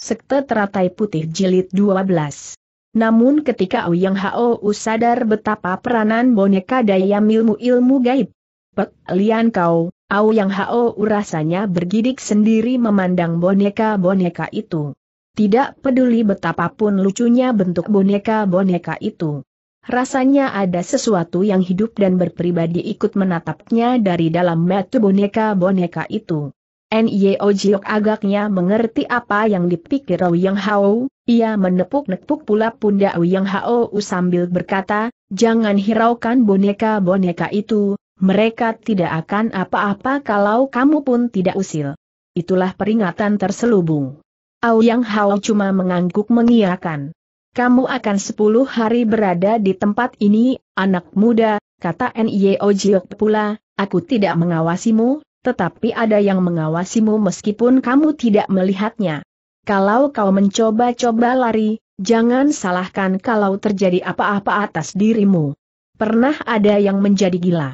Sekte Teratai Putih Jilid 12. Namun ketika Uyang Hao sadar betapa peranan boneka daya ilmu-ilmu gaib. Pek Lian Kau, Yang Hao rasanya bergidik sendiri memandang boneka-boneka itu. Tidak peduli betapapun lucunya bentuk boneka-boneka itu. Rasanya ada sesuatu yang hidup dan berpribadi ikut menatapnya dari dalam mata boneka-boneka itu. Nio Jiok agaknya mengerti apa yang dipikir Yang Hao, ia menepuk-nepuk pula pundak Yang Hao sambil berkata, jangan hiraukan boneka-boneka itu, mereka tidak akan apa-apa kalau kamu pun tidak usil. Itulah peringatan terselubung. Yang Hao cuma mengangguk mengiakan. Kamu akan sepuluh hari berada di tempat ini, anak muda, kata Nio Jiok pula, aku tidak mengawasimu, tetapi ada yang mengawasimu meskipun kamu tidak melihatnya. Kalau kau mencoba-coba lari, jangan salahkan kalau terjadi apa-apa atas dirimu. Pernah ada yang menjadi gila.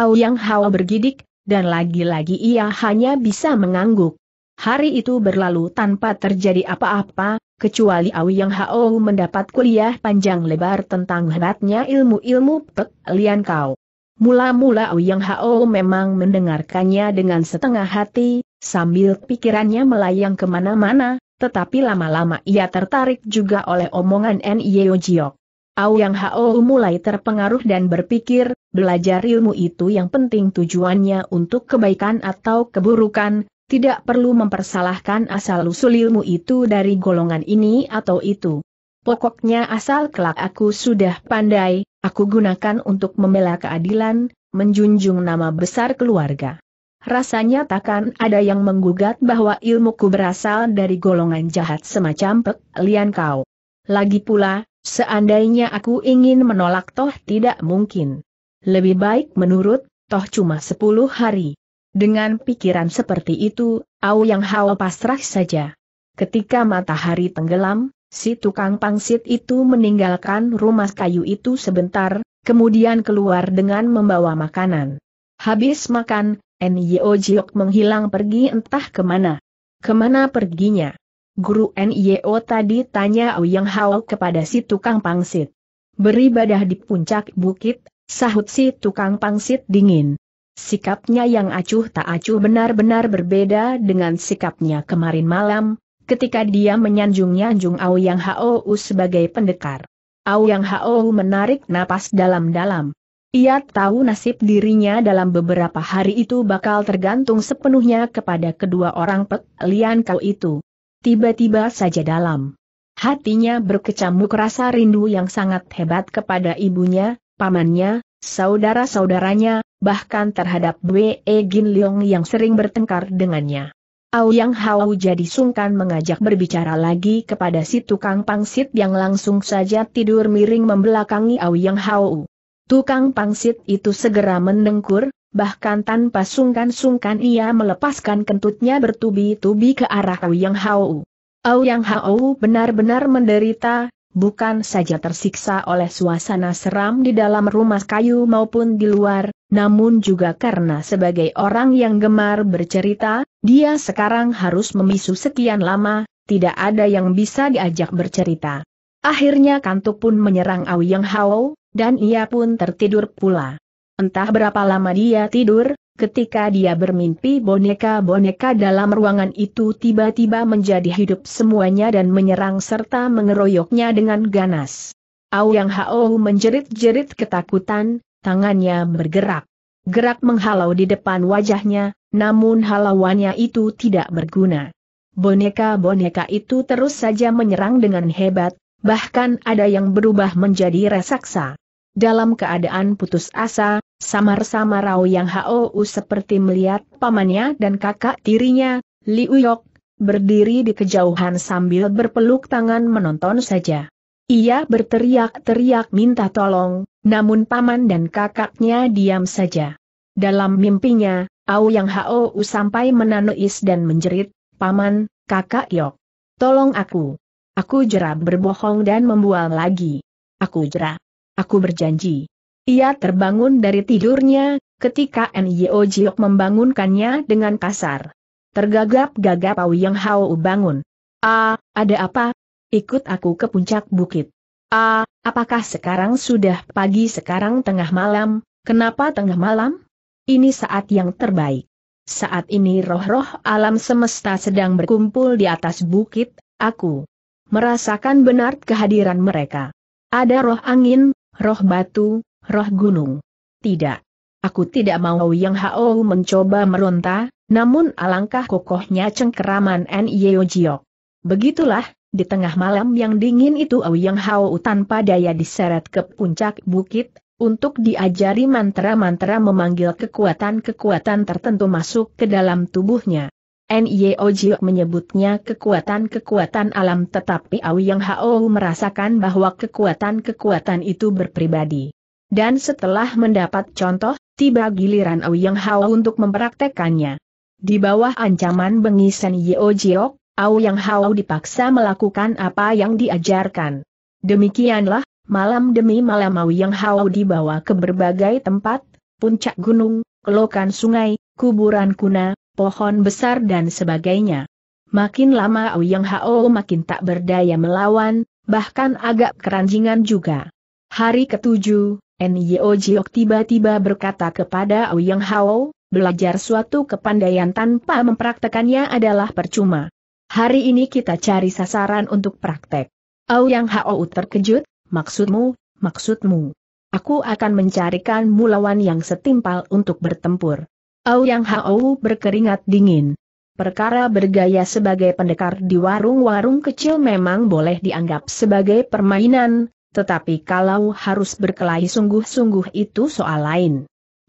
Au Yang hawa bergidik, dan lagi-lagi ia hanya bisa mengangguk. Hari itu berlalu tanpa terjadi apa-apa, kecuali Au Yang Hao mendapat kuliah panjang lebar tentang hebatnya ilmu-ilmu Pek Lian Kau. Mula-mula Uyang Hao memang mendengarkannya dengan setengah hati, sambil pikirannya melayang kemana-mana, tetapi lama-lama ia tertarik juga oleh omongan N.I.O. Jiok. Auyang Hao mulai terpengaruh dan berpikir, belajar ilmu itu yang penting tujuannya untuk kebaikan atau keburukan, tidak perlu mempersalahkan asal-usul ilmu itu dari golongan ini atau itu. Pokoknya asal kelak aku sudah pandai, aku gunakan untuk membela keadilan, menjunjung nama besar keluarga. Rasanya takkan ada yang menggugat bahwa ilmuku berasal dari golongan jahat semacam Pek Lian Kau. Lagi pula, seandainya aku ingin menolak toh tidak mungkin. Lebih baik menurut, toh cuma sepuluh hari. Dengan pikiran seperti itu, Au Yang Hao pasrah saja. Ketika matahari tenggelam, Si tukang pangsit itu meninggalkan rumah kayu itu sebentar, kemudian keluar dengan membawa makanan. Habis makan, Nyo Jiok menghilang pergi entah kemana. Kemana perginya? Guru Nyo tadi tanya Ouyang Hao kepada si tukang pangsit. Beribadah di puncak bukit, sahut si tukang pangsit dingin. Sikapnya yang acuh tak acuh benar-benar berbeda dengan sikapnya kemarin malam, ketika dia menyanjung-nyanjung Yang Hou sebagai pendekar. Yang Hou menarik napas dalam-dalam. Ia tahu nasib dirinya dalam beberapa hari itu bakal tergantung sepenuhnya kepada kedua orang Pek Lian Kau itu. Tiba-tiba saja dalam hatinya berkecamuk rasa rindu yang sangat hebat kepada ibunya, pamannya, saudara-saudaranya, bahkan terhadap Wei Gin Leong yang sering bertengkar dengannya. Auyang Hao jadi sungkan mengajak berbicara lagi kepada si tukang pangsit yang langsung saja tidur miring membelakangi Auyang Hao. Tukang pangsit itu segera mendengkur, bahkan tanpa sungkan-sungkan ia melepaskan kentutnya bertubi-tubi ke arah Auyang Hao. Auyang Hao benar-benar menderita, bukan saja tersiksa oleh suasana seram di dalam rumah kayu maupun di luar, namun juga karena sebagai orang yang gemar bercerita, dia sekarang harus memisu sekian lama, tidak ada yang bisa diajak bercerita. Akhirnya kantuk pun menyerang Auyang Hao, dan ia pun tertidur pula. Entah berapa lama dia tidur, Ketika dia bermimpi boneka-boneka dalam ruangan itu tiba-tiba menjadi hidup semuanya dan menyerang serta mengeroyoknya dengan ganas. Yang Hao menjerit-jerit ketakutan, tangannya bergerak. Gerak menghalau di depan wajahnya, namun halauannya itu tidak berguna. Boneka-boneka itu terus saja menyerang dengan hebat, bahkan ada yang berubah menjadi resaksa dalam keadaan putus asa, samar-samar Rao Yang Hou seperti melihat pamannya dan kakak tirinya, Liu Yok, berdiri di kejauhan sambil berpeluk tangan menonton saja. Ia berteriak-teriak minta tolong, namun paman dan kakaknya diam saja. Dalam mimpinya, Au Yang Hou sampai menanuis dan menjerit, Paman, kakak Yok, tolong aku. Aku jerah berbohong dan membual lagi. Aku jerah. Aku berjanji. Ia terbangun dari tidurnya, ketika Nyo Jiok membangunkannya dengan kasar. Tergagap-gagap Awi Yang Hao bangun. Ah, ada apa? Ikut aku ke puncak bukit. Ah, apakah sekarang sudah pagi sekarang tengah malam? Kenapa tengah malam? Ini saat yang terbaik. Saat ini roh-roh alam semesta sedang berkumpul di atas bukit, aku merasakan benar kehadiran mereka. Ada roh angin, roh batu, roh gunung. Tidak. Aku tidak mau Yang Hao mencoba meronta, namun alangkah kokohnya cengkeraman Nio Jiok. Begitulah, di tengah malam yang dingin itu Yang Hao tanpa daya diseret ke puncak bukit, untuk diajari mantra-mantra memanggil kekuatan-kekuatan tertentu masuk ke dalam tubuhnya. N.Y.O. Jiok menyebutnya kekuatan-kekuatan alam tetapi Yang Hao merasakan bahwa kekuatan-kekuatan itu berpribadi. Dan setelah mendapat contoh, tiba giliran Yang Hao untuk mempraktekannya. Di bawah ancaman bengisan Yeo Jiok, Yang Hao dipaksa melakukan apa yang diajarkan. Demikianlah, malam demi malam Yang Hao dibawa ke berbagai tempat, puncak gunung, kelokan sungai, kuburan kuna, pohon besar dan sebagainya. Makin lama Ouyang Hao makin tak berdaya melawan, bahkan agak keranjingan juga. Hari ketujuh, Nyo Jiok tiba-tiba berkata kepada Ouyang Hao, belajar suatu kepandaian tanpa mempraktekannya adalah percuma. Hari ini kita cari sasaran untuk praktek. Ouyang Hao terkejut, maksudmu, maksudmu. Aku akan mencarikan lawan yang setimpal untuk bertempur. Yang Hao berkeringat dingin. Perkara bergaya sebagai pendekar di warung-warung kecil memang boleh dianggap sebagai permainan, tetapi kalau harus berkelahi sungguh-sungguh itu soal lain.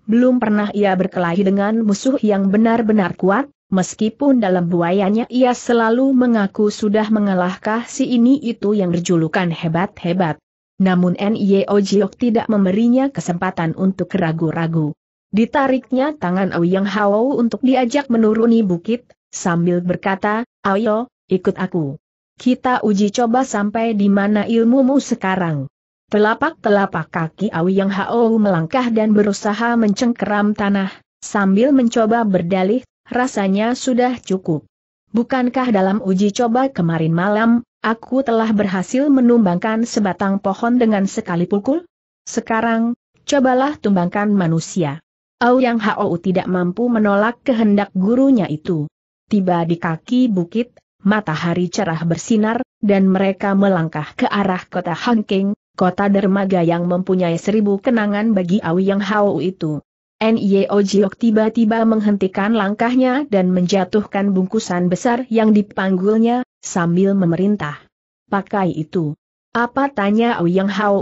Belum pernah ia berkelahi dengan musuh yang benar-benar kuat, meskipun dalam buayanya ia selalu mengaku sudah mengalahkan si ini itu yang berjulukan hebat-hebat. Namun N.Y.O. Jiok tidak memberinya kesempatan untuk ragu-ragu. Ditariknya tangan Ouyang Hao untuk diajak menuruni bukit, sambil berkata, ayo, ikut aku. Kita uji coba sampai di mana ilmumu sekarang. Telapak-telapak kaki Ouyang Hao melangkah dan berusaha mencengkeram tanah, sambil mencoba berdalih, rasanya sudah cukup. Bukankah dalam uji coba kemarin malam, aku telah berhasil menumbangkan sebatang pohon dengan sekali pukul? Sekarang, cobalah tumbangkan manusia. Yang Hao tidak mampu menolak kehendak gurunya itu. Tiba di kaki bukit, matahari cerah bersinar, dan mereka melangkah ke arah kota Hankeng, kota dermaga yang mempunyai seribu kenangan bagi Yang Hao itu. N.I.O. Jiok tiba-tiba menghentikan langkahnya dan menjatuhkan bungkusan besar yang dipanggulnya, sambil memerintah. Pakai itu. Apa tanya Yang Hao?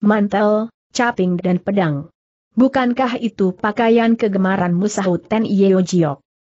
Mantel, caping dan pedang. Bukankah itu pakaian kegemaranmu sahut Ten Yeo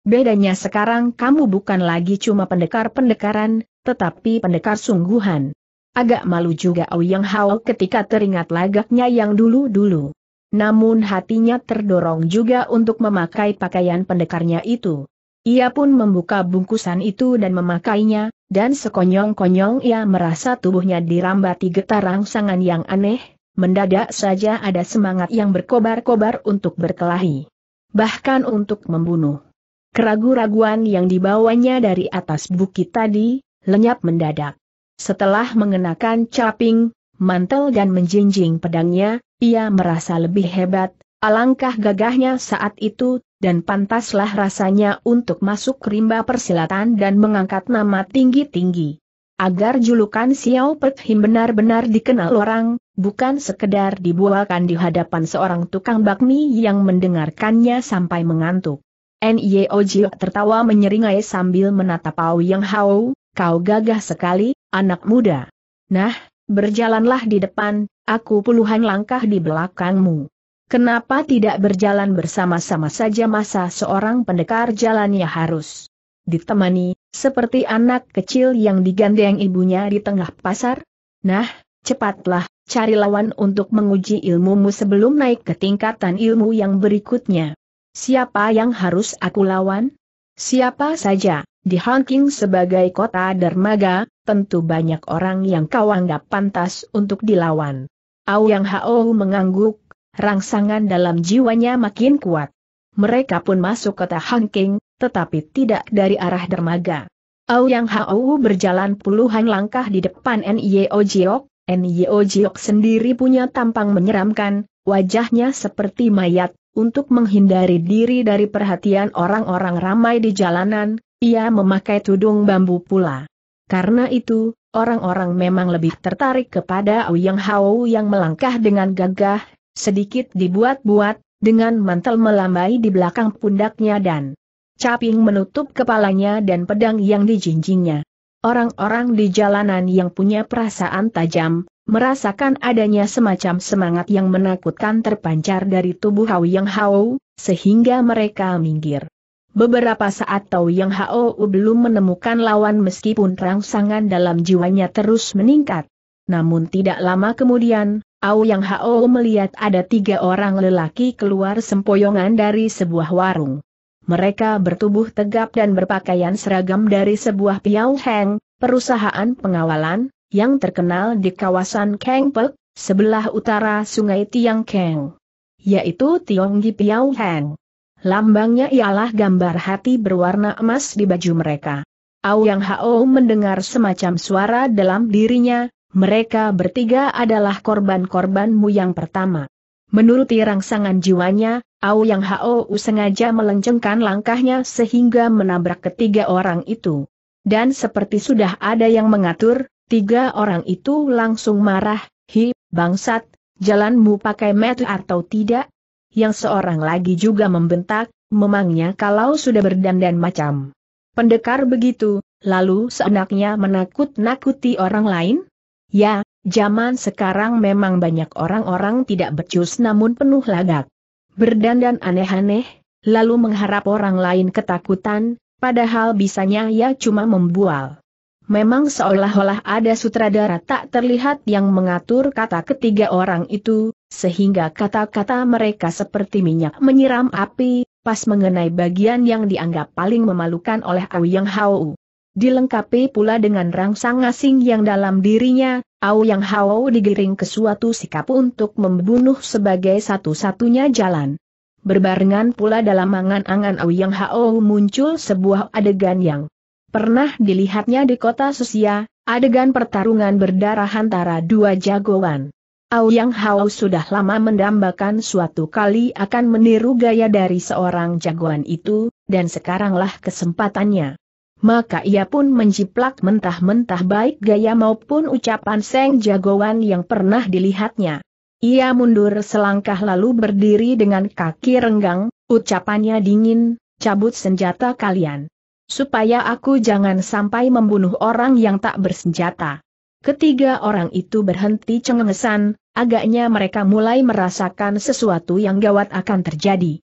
Bedanya sekarang kamu bukan lagi cuma pendekar-pendekaran, tetapi pendekar sungguhan. Agak malu juga Ouyang Hao ketika teringat lagaknya yang dulu-dulu. Namun hatinya terdorong juga untuk memakai pakaian pendekarnya itu. Ia pun membuka bungkusan itu dan memakainya, dan sekonyong-konyong ia merasa tubuhnya dirambati getaran rangsangan yang aneh, mendadak saja ada semangat yang berkobar-kobar untuk berkelahi. Bahkan untuk membunuh. Keragu-raguan yang dibawanya dari atas bukit tadi, lenyap mendadak. Setelah mengenakan caping, mantel dan menjinjing pedangnya, ia merasa lebih hebat, alangkah gagahnya saat itu, dan pantaslah rasanya untuk masuk rimba persilatan dan mengangkat nama tinggi-tinggi. Agar julukan Xiao Pek Him benar-benar dikenal orang, bukan sekedar dibualkan di hadapan seorang tukang bakmi yang mendengarkannya sampai mengantuk. N.Y.O. tertawa menyeringai sambil menatap Pau Yang Hao, kau gagah sekali, anak muda. Nah, berjalanlah di depan, aku puluhan langkah di belakangmu. Kenapa tidak berjalan bersama-sama saja masa seorang pendekar jalannya harus ditemani, seperti anak kecil yang digandeng ibunya di tengah pasar? Nah, cepatlah, cari lawan untuk menguji ilmumu sebelum naik ke tingkatan ilmu yang berikutnya. Siapa yang harus aku lawan? Siapa saja, di Hong sebagai kota dermaga, tentu banyak orang yang kau anggap pantas untuk dilawan. Yang Hao mengangguk, rangsangan dalam jiwanya makin kuat. Mereka pun masuk kota Hong tetapi tidak dari arah dermaga. Yang Hao berjalan puluhan langkah di depan Nio Jiok, Nio Jiok sendiri punya tampang menyeramkan, wajahnya seperti mayat, untuk menghindari diri dari perhatian orang-orang ramai di jalanan, ia memakai tudung bambu pula. Karena itu, orang-orang memang lebih tertarik kepada Ouyang Hao yang melangkah dengan gagah, sedikit dibuat-buat, dengan mantel melambai di belakang pundaknya dan caping menutup kepalanya dan pedang yang dijinjingnya. Orang-orang di jalanan yang punya perasaan tajam, merasakan adanya semacam semangat yang menakutkan terpancar dari tubuh Hao Yang Hao, sehingga mereka minggir. Beberapa saat Tau Yang Hao belum menemukan lawan meskipun rangsangan dalam jiwanya terus meningkat. Namun tidak lama kemudian, Au Yang Hao melihat ada tiga orang lelaki keluar sempoyongan dari sebuah warung. Mereka bertubuh tegap dan berpakaian seragam dari sebuah Piau Heng, perusahaan pengawalan, yang terkenal di kawasan Kengpek, sebelah utara sungai Tiang Keng, Yaitu Tionggi Piau Heng. Lambangnya ialah gambar hati berwarna emas di baju mereka. Yang Hao mendengar semacam suara dalam dirinya, mereka bertiga adalah korban-korbanmu yang pertama. Menuruti rangsangan jiwanya, Au Yang Hou sengaja melencengkan langkahnya sehingga menabrak ketiga orang itu. Dan seperti sudah ada yang mengatur, tiga orang itu langsung marah, hi, bangsat, jalanmu pakai metu atau tidak? Yang seorang lagi juga membentak, memangnya kalau sudah berdandan macam pendekar begitu, lalu seenaknya menakut-nakuti orang lain? Ya, zaman sekarang memang banyak orang-orang tidak becus namun penuh lagak berdandan aneh-aneh, lalu mengharap orang lain ketakutan, padahal bisanya ia cuma membual. Memang seolah-olah ada sutradara tak terlihat yang mengatur kata ketiga orang itu, sehingga kata-kata mereka seperti minyak menyiram api, pas mengenai bagian yang dianggap paling memalukan oleh Yang Hao. Dilengkapi pula dengan rangsang asing yang dalam dirinya, Au Yang Hao digiring ke suatu sikap untuk membunuh sebagai satu-satunya jalan. Berbarengan pula dalam angan-angan Au Yang Hao muncul sebuah adegan yang pernah dilihatnya di kota Susia, adegan pertarungan berdarah antara dua jagoan. Au Yang Hao sudah lama mendambakan suatu kali akan meniru gaya dari seorang jagoan itu, dan sekaranglah kesempatannya maka ia pun menjiplak mentah-mentah baik gaya maupun ucapan Seng Jagoan yang pernah dilihatnya. Ia mundur selangkah lalu berdiri dengan kaki renggang, ucapannya dingin, cabut senjata kalian. Supaya aku jangan sampai membunuh orang yang tak bersenjata. Ketiga orang itu berhenti cengengesan, agaknya mereka mulai merasakan sesuatu yang gawat akan terjadi.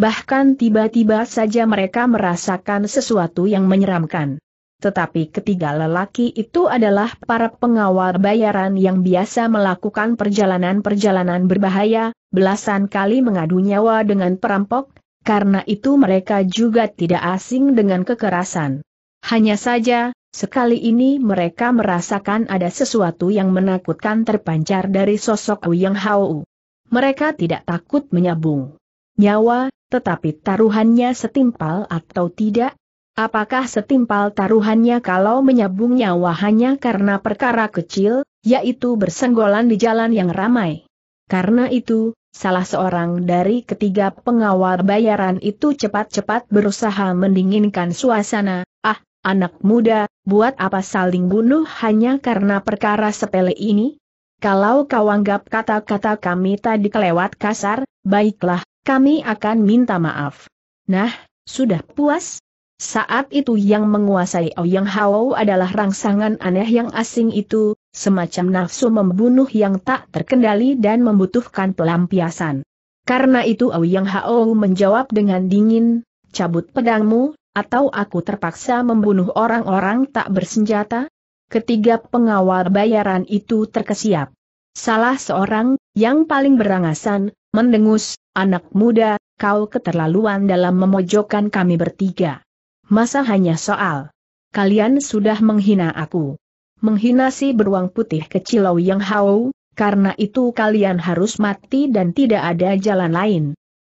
Bahkan tiba-tiba saja mereka merasakan sesuatu yang menyeramkan. Tetapi ketiga lelaki itu adalah para pengawal bayaran yang biasa melakukan perjalanan-perjalanan berbahaya, belasan kali mengadu nyawa dengan perampok, karena itu mereka juga tidak asing dengan kekerasan. Hanya saja, sekali ini mereka merasakan ada sesuatu yang menakutkan terpancar dari sosok Yang Hao. Mereka tidak takut menyabung nyawa, tetapi taruhannya setimpal atau tidak? Apakah setimpal taruhannya kalau menyabung nyawa hanya karena perkara kecil, yaitu bersenggolan di jalan yang ramai? Karena itu, salah seorang dari ketiga pengawal bayaran itu cepat-cepat berusaha mendinginkan suasana, ah, anak muda, buat apa saling bunuh hanya karena perkara sepele ini? Kalau kau anggap kata-kata kami tadi kelewat kasar, baiklah, kami akan minta maaf. Nah, sudah puas? Saat itu yang menguasai Ouyang Hao adalah rangsangan aneh yang asing itu, semacam nafsu membunuh yang tak terkendali dan membutuhkan pelampiasan. Karena itu Ouyang Hao menjawab dengan dingin, cabut pedangmu, atau aku terpaksa membunuh orang-orang tak bersenjata? Ketiga pengawal bayaran itu terkesiap. Salah seorang, yang paling berangasan, mendengus, Anak muda, kau keterlaluan dalam memojokkan kami bertiga. Masa hanya soal. Kalian sudah menghina aku. Menghina si beruang putih kecilau yang hau, karena itu kalian harus mati dan tidak ada jalan lain.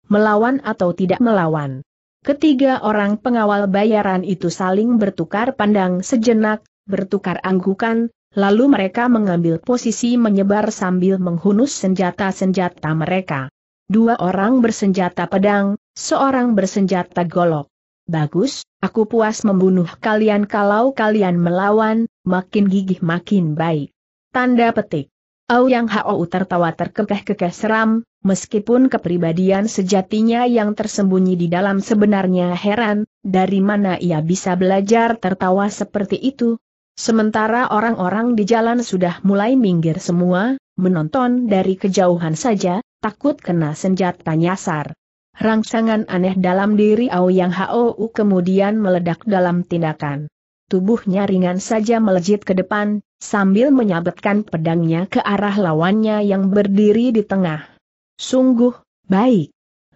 Melawan atau tidak melawan. Ketiga orang pengawal bayaran itu saling bertukar pandang sejenak, bertukar anggukan, lalu mereka mengambil posisi menyebar sambil menghunus senjata-senjata mereka. Dua orang bersenjata pedang, seorang bersenjata golok. Bagus, aku puas membunuh kalian kalau kalian melawan, makin gigih makin baik. Tanda petik. yang Hao tertawa terkekeh-kekeh seram, meskipun kepribadian sejatinya yang tersembunyi di dalam sebenarnya heran, dari mana ia bisa belajar tertawa seperti itu. Sementara orang-orang di jalan sudah mulai minggir semua, menonton dari kejauhan saja, takut kena senjata nyasar. Rangsangan aneh dalam diri Aoyang Hou kemudian meledak dalam tindakan. Tubuhnya ringan saja melejit ke depan, sambil menyabetkan pedangnya ke arah lawannya yang berdiri di tengah. Sungguh, baik.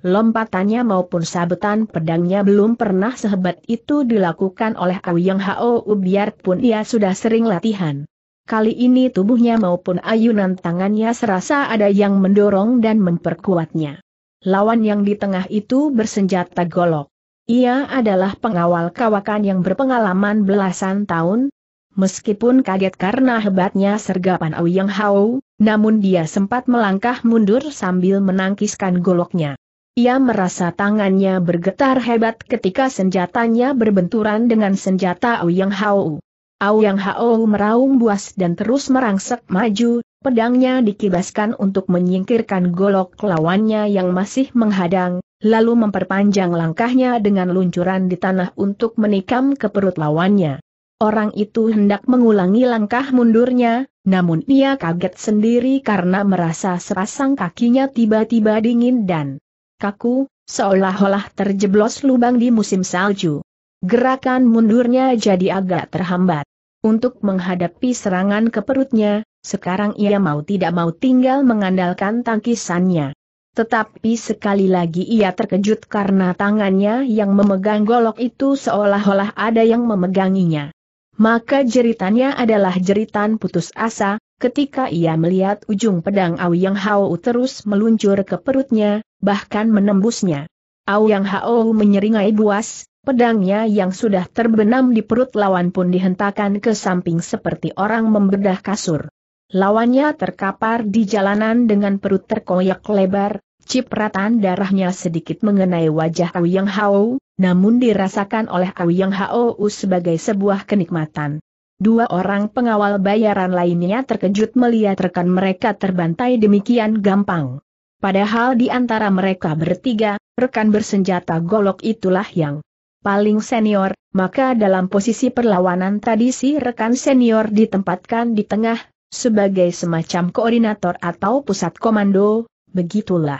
Lompatannya maupun sabetan pedangnya belum pernah sehebat itu dilakukan oleh Aoyang Hou biarpun ia sudah sering latihan. Kali ini tubuhnya maupun ayunan tangannya serasa ada yang mendorong dan memperkuatnya. Lawan yang di tengah itu bersenjata golok. Ia adalah pengawal kawakan yang berpengalaman belasan tahun. Meskipun kaget karena hebatnya sergapan Yang Hao, namun dia sempat melangkah mundur sambil menangkiskan goloknya. Ia merasa tangannya bergetar hebat ketika senjatanya berbenturan dengan senjata Yang Hao. Auyang Hao meraung buas dan terus merangsek maju, pedangnya dikibaskan untuk menyingkirkan golok lawannya yang masih menghadang, lalu memperpanjang langkahnya dengan luncuran di tanah untuk menikam ke perut lawannya. Orang itu hendak mengulangi langkah mundurnya, namun ia kaget sendiri karena merasa sepasang kakinya tiba-tiba dingin dan kaku, seolah-olah terjeblos lubang di musim salju. Gerakan mundurnya jadi agak terhambat untuk menghadapi serangan ke perutnya, sekarang ia mau tidak mau tinggal mengandalkan tangkisannya. Tetapi sekali lagi ia terkejut karena tangannya yang memegang golok itu seolah-olah ada yang memeganginya. Maka jeritannya adalah jeritan putus asa, ketika ia melihat ujung pedang Yang Hao terus meluncur ke perutnya, bahkan menembusnya. Auyang Hao menyeringai buas, pedangnya yang sudah terbenam di perut lawan pun dihentakkan ke samping seperti orang membedah kasur. Lawannya terkapar di jalanan dengan perut terkoyak lebar, cipratan darahnya sedikit mengenai wajah Auyang Hao, namun dirasakan oleh Auyang Hao sebagai sebuah kenikmatan. Dua orang pengawal bayaran lainnya terkejut melihat rekan mereka terbantai demikian gampang. Padahal di antara mereka bertiga, rekan bersenjata golok itulah yang paling senior, maka dalam posisi perlawanan tadi si rekan senior ditempatkan di tengah, sebagai semacam koordinator atau pusat komando, begitulah.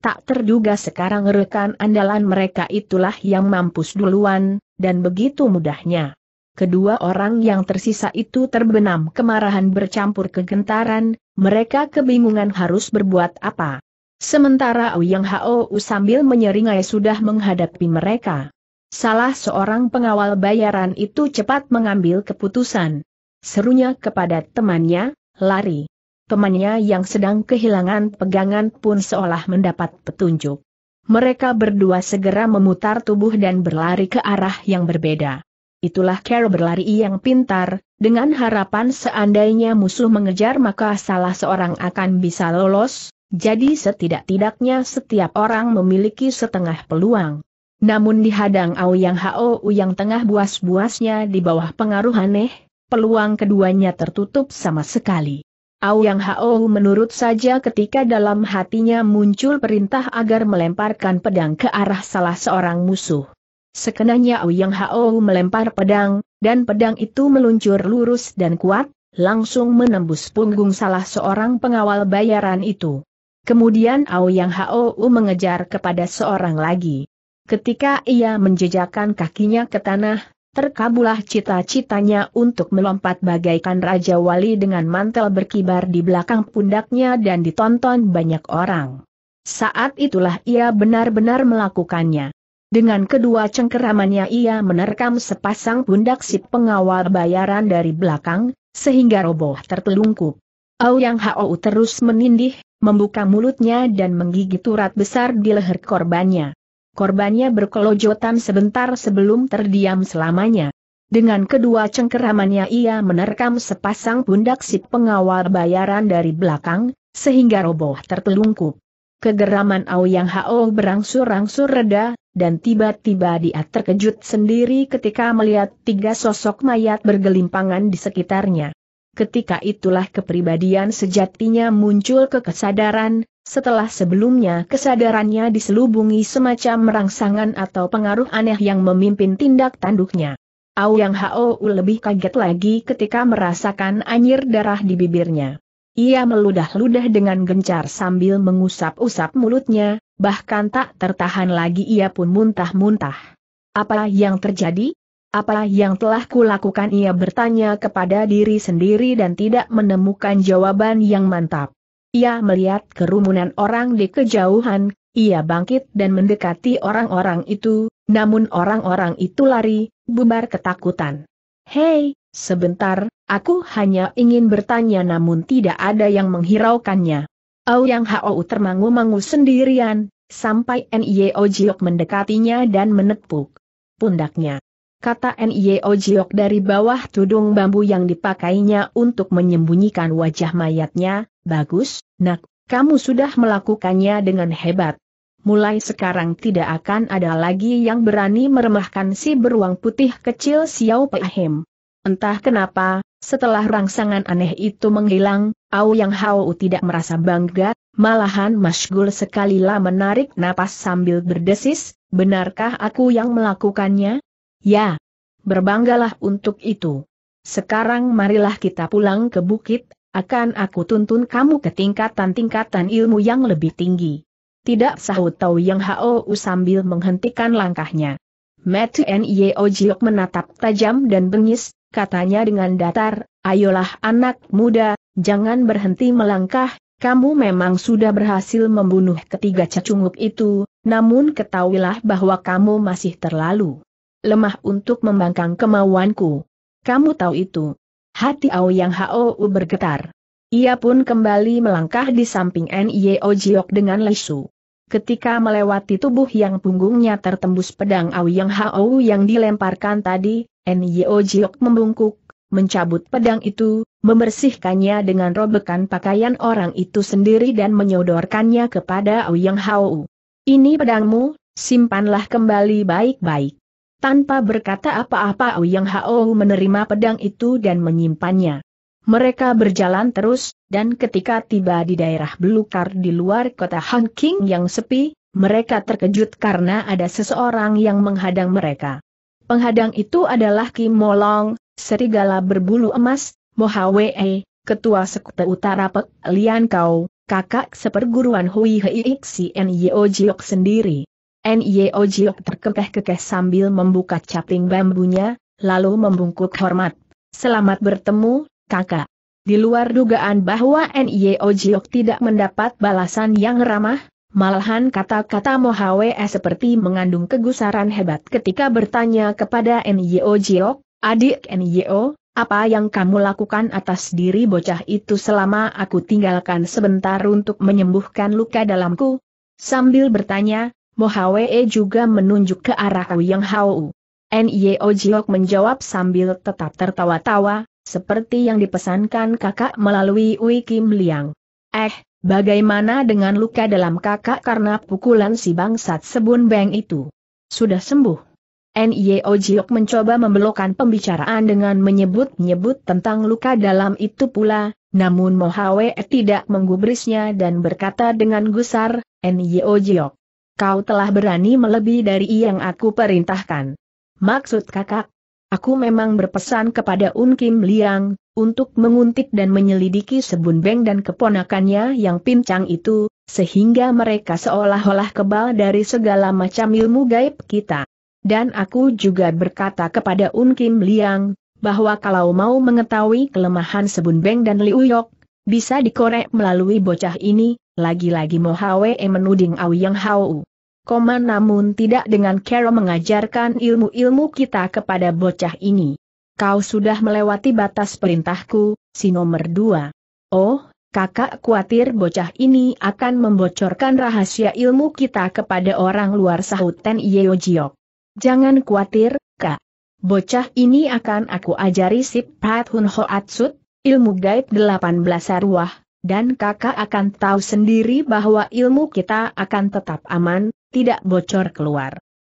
Tak terduga sekarang rekan andalan mereka itulah yang mampus duluan, dan begitu mudahnya. Kedua orang yang tersisa itu terbenam kemarahan bercampur kegentaran, mereka kebingungan harus berbuat apa. Sementara Uyang Hao sambil menyeringai sudah menghadapi mereka. Salah seorang pengawal bayaran itu cepat mengambil keputusan. Serunya kepada temannya, lari. Temannya yang sedang kehilangan pegangan pun seolah mendapat petunjuk. Mereka berdua segera memutar tubuh dan berlari ke arah yang berbeda. Itulah cara berlari yang pintar, dengan harapan seandainya musuh mengejar maka salah seorang akan bisa lolos, jadi setidak-tidaknya setiap orang memiliki setengah peluang. Namun dihadang Auyang Hao, yang tengah buas-buasnya di bawah pengaruh aneh, peluang keduanya tertutup sama sekali. Yang Hao menurut saja ketika dalam hatinya muncul perintah agar melemparkan pedang ke arah salah seorang musuh. Sekenanya Yang Hao melempar pedang, dan pedang itu meluncur lurus dan kuat, langsung menembus punggung salah seorang pengawal bayaran itu. Kemudian Aoyang Hou mengejar kepada seorang lagi. Ketika ia menjejakkan kakinya ke tanah, terkabulah cita-citanya untuk melompat bagaikan Raja Wali dengan mantel berkibar di belakang pundaknya dan ditonton banyak orang. Saat itulah ia benar-benar melakukannya. Dengan kedua cengkeramannya ia menerkam sepasang pundak si pengawal bayaran dari belakang, sehingga roboh tertelungkup. Yang Hao terus menindih, membuka mulutnya dan menggigit urat besar di leher korbannya. Korbannya berkelojotan sebentar sebelum terdiam selamanya. Dengan kedua cengkeramannya ia menerkam sepasang pundak si pengawal bayaran dari belakang, sehingga roboh tertelungkup. Kegeraman Aoyang Hao berangsur-angsur reda, dan tiba-tiba dia terkejut sendiri ketika melihat tiga sosok mayat bergelimpangan di sekitarnya ketika itulah kepribadian sejatinya muncul ke kesadaran, setelah sebelumnya kesadarannya diselubungi semacam rangsangan atau pengaruh aneh yang memimpin tindak tanduknya. yang Hou lebih kaget lagi ketika merasakan anjir darah di bibirnya. Ia meludah-ludah dengan gencar sambil mengusap-usap mulutnya, bahkan tak tertahan lagi ia pun muntah-muntah. Apa yang terjadi? Apa yang telah kulakukan ia bertanya kepada diri sendiri dan tidak menemukan jawaban yang mantap. Ia melihat kerumunan orang di kejauhan, ia bangkit dan mendekati orang-orang itu, namun orang-orang itu lari, bubar ketakutan. Hei, sebentar, aku hanya ingin bertanya namun tidak ada yang menghiraukannya. Au Yang Hao termangu-mangu sendirian, sampai Nio Jiok mendekatinya dan menepuk pundaknya kata N.Y.O. Jiok dari bawah tudung bambu yang dipakainya untuk menyembunyikan wajah mayatnya, bagus, nak, kamu sudah melakukannya dengan hebat. Mulai sekarang tidak akan ada lagi yang berani meremahkan si beruang putih kecil Xiao Hem. Entah kenapa, setelah rangsangan aneh itu menghilang, Au Yang Hao tidak merasa bangga, malahan masgul sekalilah menarik napas sambil berdesis, benarkah aku yang melakukannya? Ya, berbanggalah untuk itu. Sekarang marilah kita pulang ke bukit, akan aku tuntun kamu ke tingkatan-tingkatan ilmu yang lebih tinggi. Tidak sahut tahu Yang Hao sambil menghentikan langkahnya. Matthew N.Y.O. Jiok menatap tajam dan bengis, katanya dengan datar, ayolah anak muda, jangan berhenti melangkah, kamu memang sudah berhasil membunuh ketiga cacunguk itu, namun ketahuilah bahwa kamu masih terlalu lemah untuk membangkang kemauanku. Kamu tahu itu. Hati Ao Yang Hao bergetar. Ia pun kembali melangkah di samping Nio Jiok dengan lesu. Ketika melewati tubuh yang punggungnya tertembus pedang Ao Yang Hao yang dilemparkan tadi, Nio Jiok membungkuk, mencabut pedang itu, membersihkannya dengan robekan pakaian orang itu sendiri dan menyodorkannya kepada Yang Hao. Ini pedangmu, simpanlah kembali baik-baik. Tanpa berkata apa-apa Ouyang Hao menerima pedang itu dan menyimpannya. Mereka berjalan terus, dan ketika tiba di daerah belukar di luar kota Hanking yang sepi, mereka terkejut karena ada seseorang yang menghadang mereka. Penghadang itu adalah Kim Molong, serigala berbulu emas, Mohawee, ketua sekutu utara Pek Lian Kau, kakak seperguruan Hui Hei Xien Yeo Jiok sendiri. Nio Jiok terkekeh-kekeh sambil membuka caping bambunya, lalu membungkuk hormat. Selamat bertemu, kakak. Di luar dugaan bahwa Nio Jiok tidak mendapat balasan yang ramah, malahan kata-kata Mohawe seperti mengandung kegusaran hebat ketika bertanya kepada Nio Jiok, adik Nio, apa yang kamu lakukan atas diri bocah itu selama aku tinggalkan sebentar untuk menyembuhkan luka dalamku? Sambil bertanya, Mohwe juga menunjuk ke arah Yang Hau. Nio e Jiok menjawab sambil tetap tertawa-tawa, seperti yang dipesankan kakak melalui Wei Kim Liang. Eh, bagaimana dengan luka dalam kakak karena pukulan si bangsat sebun beng itu? Sudah sembuh. Nio e Jiok mencoba membelokkan pembicaraan dengan menyebut-nyebut tentang luka dalam itu pula, namun Mohawe tidak menggubrisnya dan berkata dengan gusar, Nio e Jiok. Kau telah berani melebihi dari yang aku perintahkan. Maksud kakak, aku memang berpesan kepada Un Kim Liang, untuk menguntit dan menyelidiki Sebun Beng dan keponakannya yang pincang itu, sehingga mereka seolah-olah kebal dari segala macam ilmu gaib kita. Dan aku juga berkata kepada Un Kim Liang, bahwa kalau mau mengetahui kelemahan Sebun Beng dan Liu Yok, bisa dikorek melalui bocah ini, lagi-lagi Mohawe menuding Auyang Hau. Koma namun tidak dengan cara mengajarkan ilmu-ilmu kita kepada bocah ini. Kau sudah melewati batas perintahku, si nomor dua. Oh, kakak khawatir bocah ini akan membocorkan rahasia ilmu kita kepada orang luar sahut Ten Yeo Jangan khawatir, kak. Bocah ini akan aku ajari Sip Pat Hun Atsut, ilmu gaib 18 arwah, dan kakak akan tahu sendiri bahwa ilmu kita akan tetap aman, tidak bocor keluar.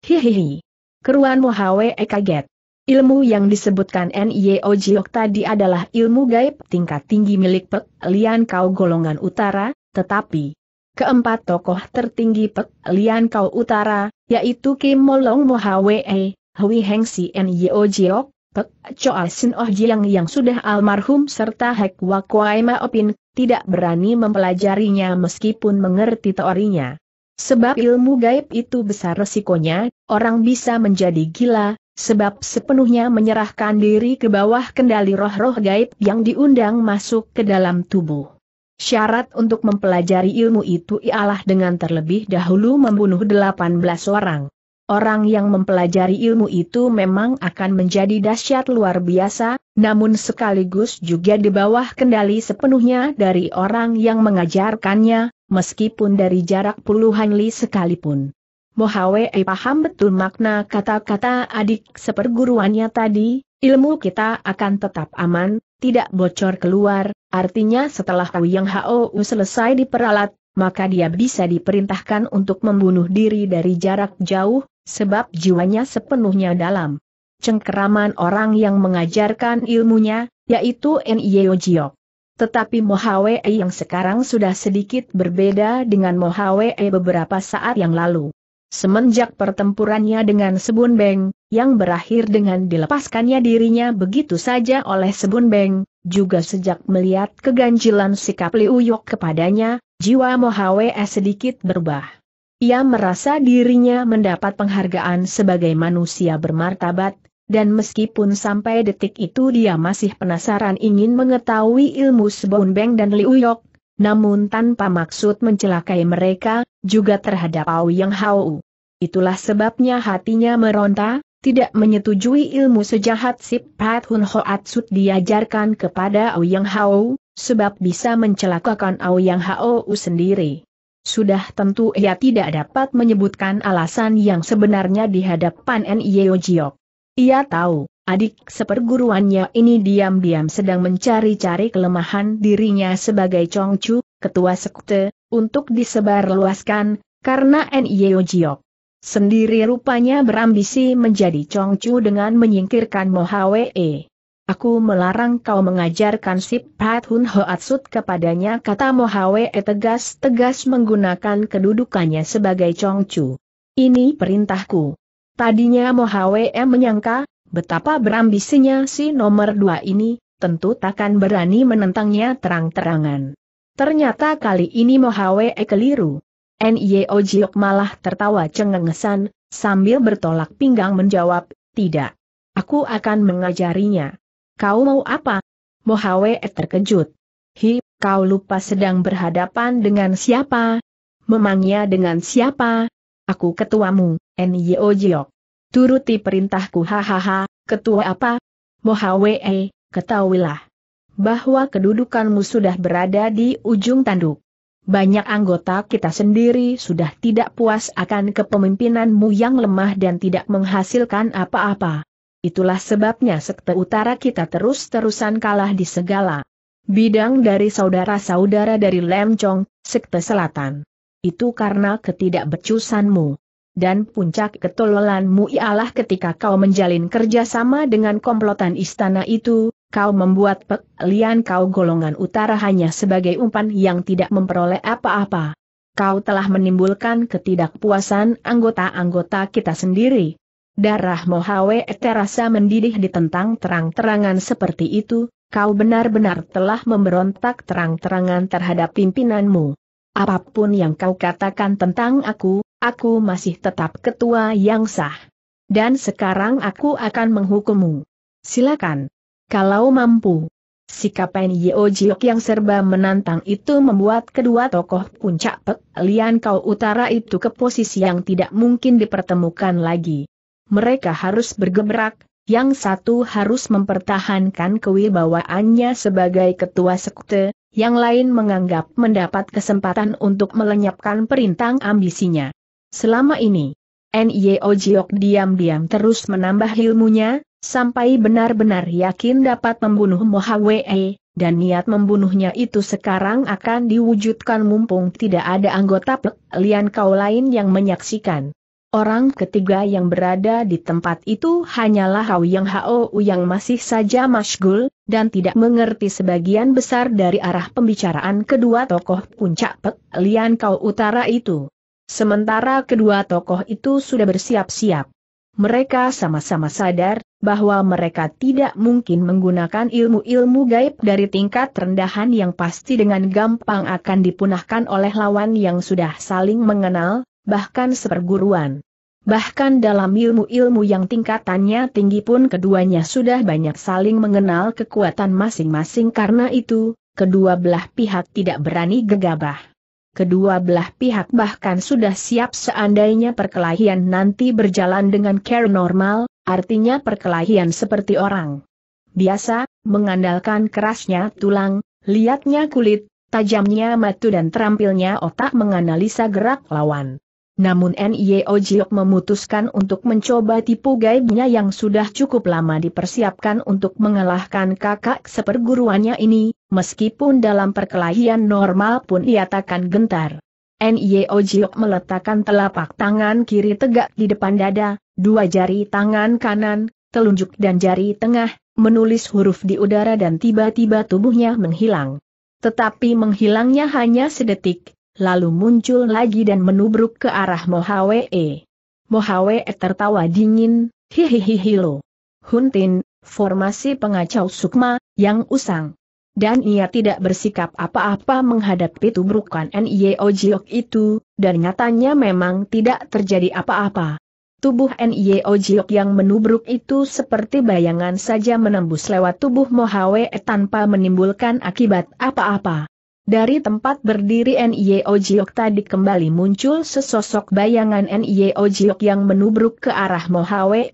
Hihihi. Keruan Mohawe kaget. Ilmu yang disebutkan N.Y.O. E Jiok tadi adalah ilmu gaib tingkat tinggi milik Pek Lian Kau golongan utara, tetapi keempat tokoh tertinggi Pek Lian Kau utara, yaitu Kim Molong Mohawe, e, Hui Heng Si N.Y.O. E Jiok, Pek Choa Sin Oh Jiang yang sudah almarhum serta Hek Wakwai Maopin, tidak berani mempelajarinya meskipun mengerti teorinya. Sebab ilmu gaib itu besar resikonya, orang bisa menjadi gila, sebab sepenuhnya menyerahkan diri ke bawah kendali roh-roh gaib yang diundang masuk ke dalam tubuh. Syarat untuk mempelajari ilmu itu ialah dengan terlebih dahulu membunuh 18 orang. Orang yang mempelajari ilmu itu memang akan menjadi dahsyat luar biasa, namun sekaligus juga di bawah kendali sepenuhnya dari orang yang mengajarkannya, meskipun dari jarak puluhan li sekalipun. Mohawei paham betul makna kata-kata adik seperguruannya tadi, ilmu kita akan tetap aman, tidak bocor keluar, artinya setelah kau Yang Hao selesai diperalat, maka dia bisa diperintahkan untuk membunuh diri dari jarak jauh, sebab jiwanya sepenuhnya dalam cengkeraman orang yang mengajarkan ilmunya, yaitu Nyeo Jiok. Tetapi Mohawe yang sekarang sudah sedikit berbeda dengan Mohawe beberapa saat yang lalu. Semenjak pertempurannya dengan Sebun Beng, yang berakhir dengan dilepaskannya dirinya begitu saja oleh Sebun Beng, juga sejak melihat keganjilan sikap Liu Yok kepadanya, jiwa Mohawe sedikit berubah. Ia merasa dirinya mendapat penghargaan sebagai manusia bermartabat, dan meskipun sampai detik itu dia masih penasaran ingin mengetahui ilmu Sebon Beng dan Liu Yok, namun tanpa maksud mencelakai mereka, juga terhadap Au Yang Hao. Itulah sebabnya hatinya meronta, tidak menyetujui ilmu sejahat Si Pat Hun Atsut diajarkan kepada Au Yang Hao, sebab bisa mencelakakan Au Yang Hao sendiri. Sudah tentu ia tidak dapat menyebutkan alasan yang sebenarnya di hadapan N.I.O. E Jiok. Ia tahu, adik seperguruannya ini diam-diam sedang mencari-cari kelemahan dirinya sebagai Chongchu, ketua sekte, untuk disebarluaskan, karena N.I.O. Jiok. Sendiri rupanya berambisi menjadi Chongchu dengan menyingkirkan Mohawee. Aku melarang kau mengajarkan Sip Pat Hun Hoatsut kepadanya kata Mohawee tegas-tegas menggunakan kedudukannya sebagai Chongchu. Ini perintahku. Tadinya M menyangka, betapa berambisinya si nomor dua ini, tentu takkan berani menentangnya terang-terangan. Ternyata kali ini E keliru. N.Y.O. Jiok malah tertawa cengengesan, sambil bertolak pinggang menjawab, tidak. Aku akan mengajarinya. Kau mau apa? E terkejut. Hi, kau lupa sedang berhadapan dengan siapa? Memangnya dengan siapa? Aku ketuamu. Nyo Jiok. Turuti perintahku hahaha, ketua apa? Mohawe, eh, ketahuilah. Bahwa kedudukanmu sudah berada di ujung tanduk. Banyak anggota kita sendiri sudah tidak puas akan kepemimpinanmu yang lemah dan tidak menghasilkan apa-apa. Itulah sebabnya sekte utara kita terus-terusan kalah di segala bidang dari saudara-saudara dari Lemcong, sekte selatan. Itu karena ketidakbecusanmu dan puncak ketololanmu ialah ketika kau menjalin kerjasama dengan komplotan istana itu, kau membuat peklian kau golongan utara hanya sebagai umpan yang tidak memperoleh apa-apa. Kau telah menimbulkan ketidakpuasan anggota-anggota kita sendiri. Darah Mohawe terasa mendidih di tentang terang-terangan seperti itu, kau benar-benar telah memberontak terang-terangan terhadap pimpinanmu. Apapun yang kau katakan tentang aku, aku masih tetap ketua yang sah. Dan sekarang aku akan menghukummu. Silakan. Kalau mampu. Sikap Yeo Jiok yang serba menantang itu membuat kedua tokoh puncak Pek Lian Kau Utara itu ke posisi yang tidak mungkin dipertemukan lagi. Mereka harus bergebrak, yang satu harus mempertahankan kewibawaannya sebagai ketua sekte, yang lain menganggap mendapat kesempatan untuk melenyapkan perintang ambisinya. Selama ini, N.Y.O. Jiok diam-diam terus menambah ilmunya, sampai benar-benar yakin dapat membunuh Wei, e, dan niat membunuhnya itu sekarang akan diwujudkan mumpung tidak ada anggota Pek Lian Kau lain yang menyaksikan. Orang ketiga yang berada di tempat itu hanyalah Hao Yang Hao yang masih saja masgul dan tidak mengerti sebagian besar dari arah pembicaraan kedua tokoh puncak Pek Lian Kau Utara itu. Sementara kedua tokoh itu sudah bersiap-siap. Mereka sama-sama sadar bahwa mereka tidak mungkin menggunakan ilmu-ilmu gaib dari tingkat rendahan yang pasti dengan gampang akan dipunahkan oleh lawan yang sudah saling mengenal, bahkan seperguruan. Bahkan dalam ilmu-ilmu yang tingkatannya tinggi pun keduanya sudah banyak saling mengenal kekuatan masing-masing karena itu, kedua belah pihak tidak berani gegabah kedua belah pihak bahkan sudah siap seandainya perkelahian nanti berjalan dengan care normal, artinya perkelahian seperti orang biasa, mengandalkan kerasnya tulang, liatnya kulit, tajamnya mata dan terampilnya otak menganalisa gerak lawan. Namun NIO Jiok memutuskan untuk mencoba tipu gaibnya yang sudah cukup lama dipersiapkan untuk mengalahkan kakak seperguruannya ini, meskipun dalam perkelahian normal pun ia takkan gentar. NIO Jiok meletakkan telapak tangan kiri tegak di depan dada, dua jari tangan kanan, telunjuk dan jari tengah, menulis huruf di udara dan tiba-tiba tubuhnya menghilang. Tetapi menghilangnya hanya sedetik, lalu muncul lagi dan menubruk ke arah Mohawe. E. Mohawe e tertawa dingin, hihihihi lo. Huntin, formasi pengacau Sukma, yang usang. Dan ia tidak bersikap apa-apa menghadapi tubrukan N.I.O. Jiok itu, dan nyatanya memang tidak terjadi apa-apa. Tubuh N.I.O. Jiok yang menubruk itu seperti bayangan saja menembus lewat tubuh Mohawe e tanpa menimbulkan akibat apa-apa. Dari tempat berdiri N.I.O. Jiok tadi kembali muncul sesosok bayangan N.I.O. Jiok yang menubruk ke arah Mohawe.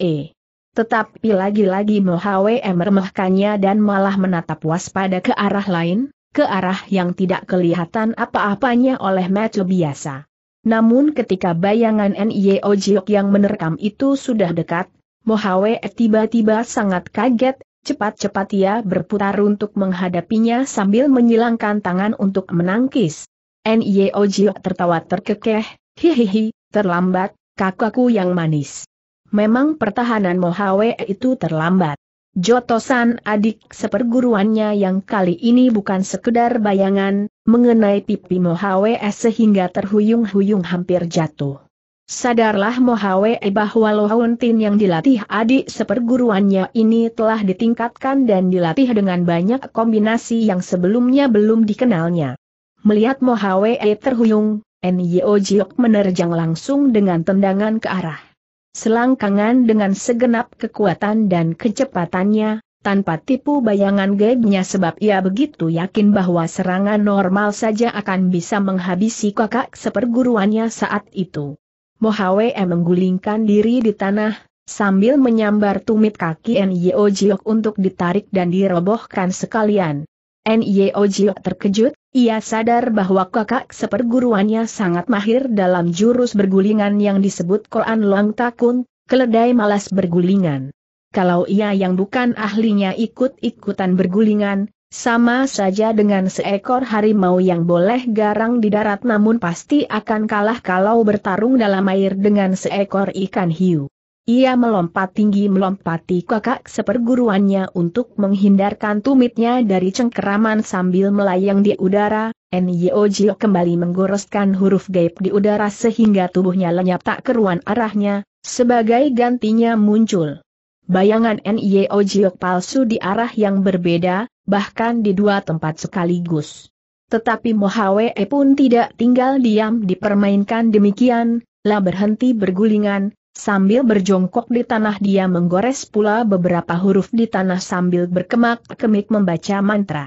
Tetapi lagi-lagi Mohawe meremehkannya dan malah menatap waspada ke arah lain, ke arah yang tidak kelihatan apa-apanya oleh mata biasa. Namun ketika bayangan N.I.O. Jiok yang menerkam itu sudah dekat, Mohawe tiba-tiba sangat kaget Cepat-cepat ia berputar untuk menghadapinya sambil menyilangkan tangan untuk menangkis. N.Y.O. Jio tertawa terkekeh, hihihi, terlambat, kakakku yang manis. Memang pertahanan Mohawe itu terlambat. Jotosan adik seperguruannya yang kali ini bukan sekedar bayangan, mengenai pipi Mohawe sehingga terhuyung-huyung hampir jatuh. Sadarlah Mohawe bahwa Lohun Tin yang dilatih adik seperguruannya ini telah ditingkatkan dan dilatih dengan banyak kombinasi yang sebelumnya belum dikenalnya. Melihat Mohawe terhuyung, Nyo Jiok menerjang langsung dengan tendangan ke arah selangkangan dengan segenap kekuatan dan kecepatannya, tanpa tipu bayangan gebnya sebab ia begitu yakin bahwa serangan normal saja akan bisa menghabisi kakak seperguruannya saat itu. Mohawe e menggulingkan diri di tanah, sambil menyambar tumit kaki Nyo Jiok untuk ditarik dan dirobohkan sekalian. Nyo Jiok terkejut, ia sadar bahwa kakak seperguruannya sangat mahir dalam jurus bergulingan yang disebut Koan Long Takun, keledai malas bergulingan. Kalau ia yang bukan ahlinya ikut-ikutan bergulingan, sama saja dengan seekor harimau yang boleh garang di darat namun pasti akan kalah kalau bertarung dalam air dengan seekor ikan hiu. Ia melompat tinggi melompati kakak seperguruannya untuk menghindarkan tumitnya dari cengkeraman sambil melayang di udara, Nyo Jio kembali menggoreskan huruf gaib di udara sehingga tubuhnya lenyap tak keruan arahnya, sebagai gantinya muncul bayangan NIO e Jiok palsu di arah yang berbeda, bahkan di dua tempat sekaligus. Tetapi Mohawe e pun tidak tinggal diam dipermainkan demikian, lah berhenti bergulingan, sambil berjongkok di tanah dia menggores pula beberapa huruf di tanah sambil berkemak-kemik membaca mantra.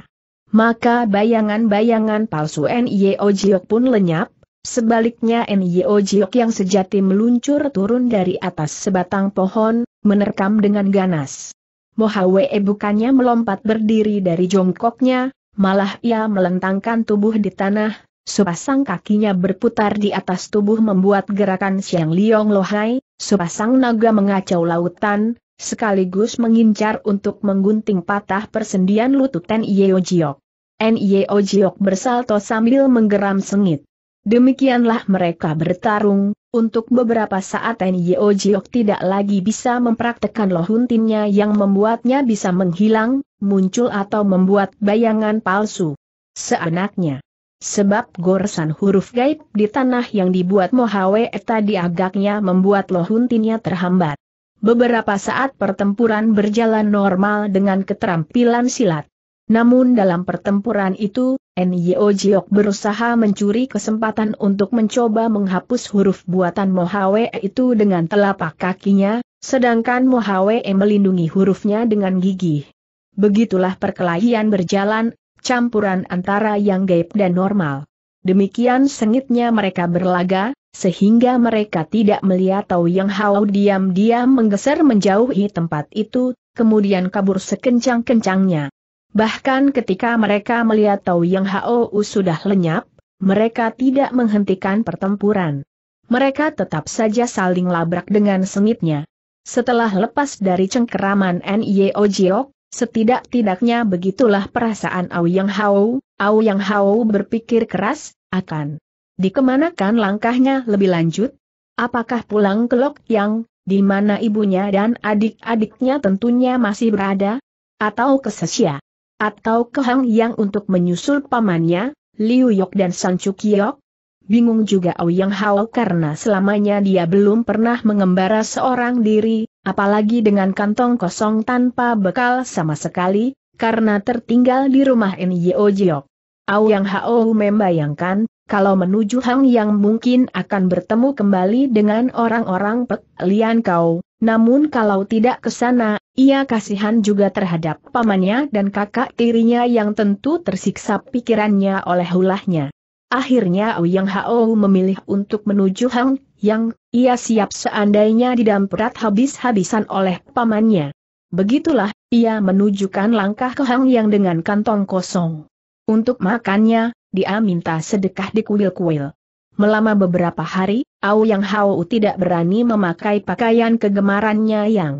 Maka bayangan-bayangan palsu NIO e Jiok pun lenyap, Sebaliknya NIO Jiok yang sejati meluncur turun dari atas sebatang pohon, menerkam dengan ganas. Mohawe bukannya melompat berdiri dari jongkoknya, malah ia melentangkan tubuh di tanah, sepasang kakinya berputar di atas tubuh membuat gerakan Siang Liong Lohai, sepasang naga mengacau lautan, sekaligus mengincar untuk menggunting patah persendian lutut Yeo Jiok. Nyeo Jiok bersalto sambil menggeram sengit. Demikianlah mereka bertarung, untuk beberapa saat Nio Jiok tidak lagi bisa mempraktekkan lohuntinnya yang membuatnya bisa menghilang, muncul atau membuat bayangan palsu. Seanaknya. Sebab goresan huruf gaib di tanah yang dibuat Mohawe tadi agaknya membuat lohuntinnya terhambat. Beberapa saat pertempuran berjalan normal dengan keterampilan silat. Namun dalam pertempuran itu, Nio Jiok berusaha mencuri kesempatan untuk mencoba menghapus huruf buatan Mohawe itu dengan telapak kakinya, sedangkan Mohawe melindungi hurufnya dengan gigi. Begitulah perkelahian berjalan, campuran antara yang gaib dan normal. Demikian sengitnya mereka berlaga, sehingga mereka tidak melihat tahu Yang Hao diam-diam menggeser menjauhi tempat itu, kemudian kabur sekencang-kencangnya. Bahkan ketika mereka melihat Tau Yang Hou sudah lenyap, mereka tidak menghentikan pertempuran. Mereka tetap saja saling labrak dengan sengitnya. Setelah lepas dari cengkeraman N.I.O. E Jiok, setidak-tidaknya begitulah perasaan Au Yang Hao, Au Yang Hao berpikir keras, akan dikemanakan langkahnya lebih lanjut? Apakah pulang ke Lok Yang, di mana ibunya dan adik-adiknya tentunya masih berada? Atau ke Sesia? Atau ke Hang Yang untuk menyusul pamannya, Liu Yok dan San Chukyok? Bingung juga Au Yang Hao karena selamanya dia belum pernah mengembara seorang diri, apalagi dengan kantong kosong tanpa bekal sama sekali, karena tertinggal di rumah Nyo Jiok. Yang Hao membayangkan, kalau menuju Hang Yang mungkin akan bertemu kembali dengan orang-orang Pek Lian Kau, namun kalau tidak ke sana, ia kasihan juga terhadap pamannya dan kakak tirinya yang tentu tersiksa pikirannya oleh ulahnya. Akhirnya Ouyang Hao memilih untuk menuju Hang Yang, ia siap seandainya didamprat habis-habisan oleh pamannya. Begitulah, ia menunjukkan langkah ke Hang Yang dengan kantong kosong. Untuk makannya, dia minta sedekah di kuil-kuil. Melama beberapa hari, Au Yang Hao tidak berani memakai pakaian kegemarannya yang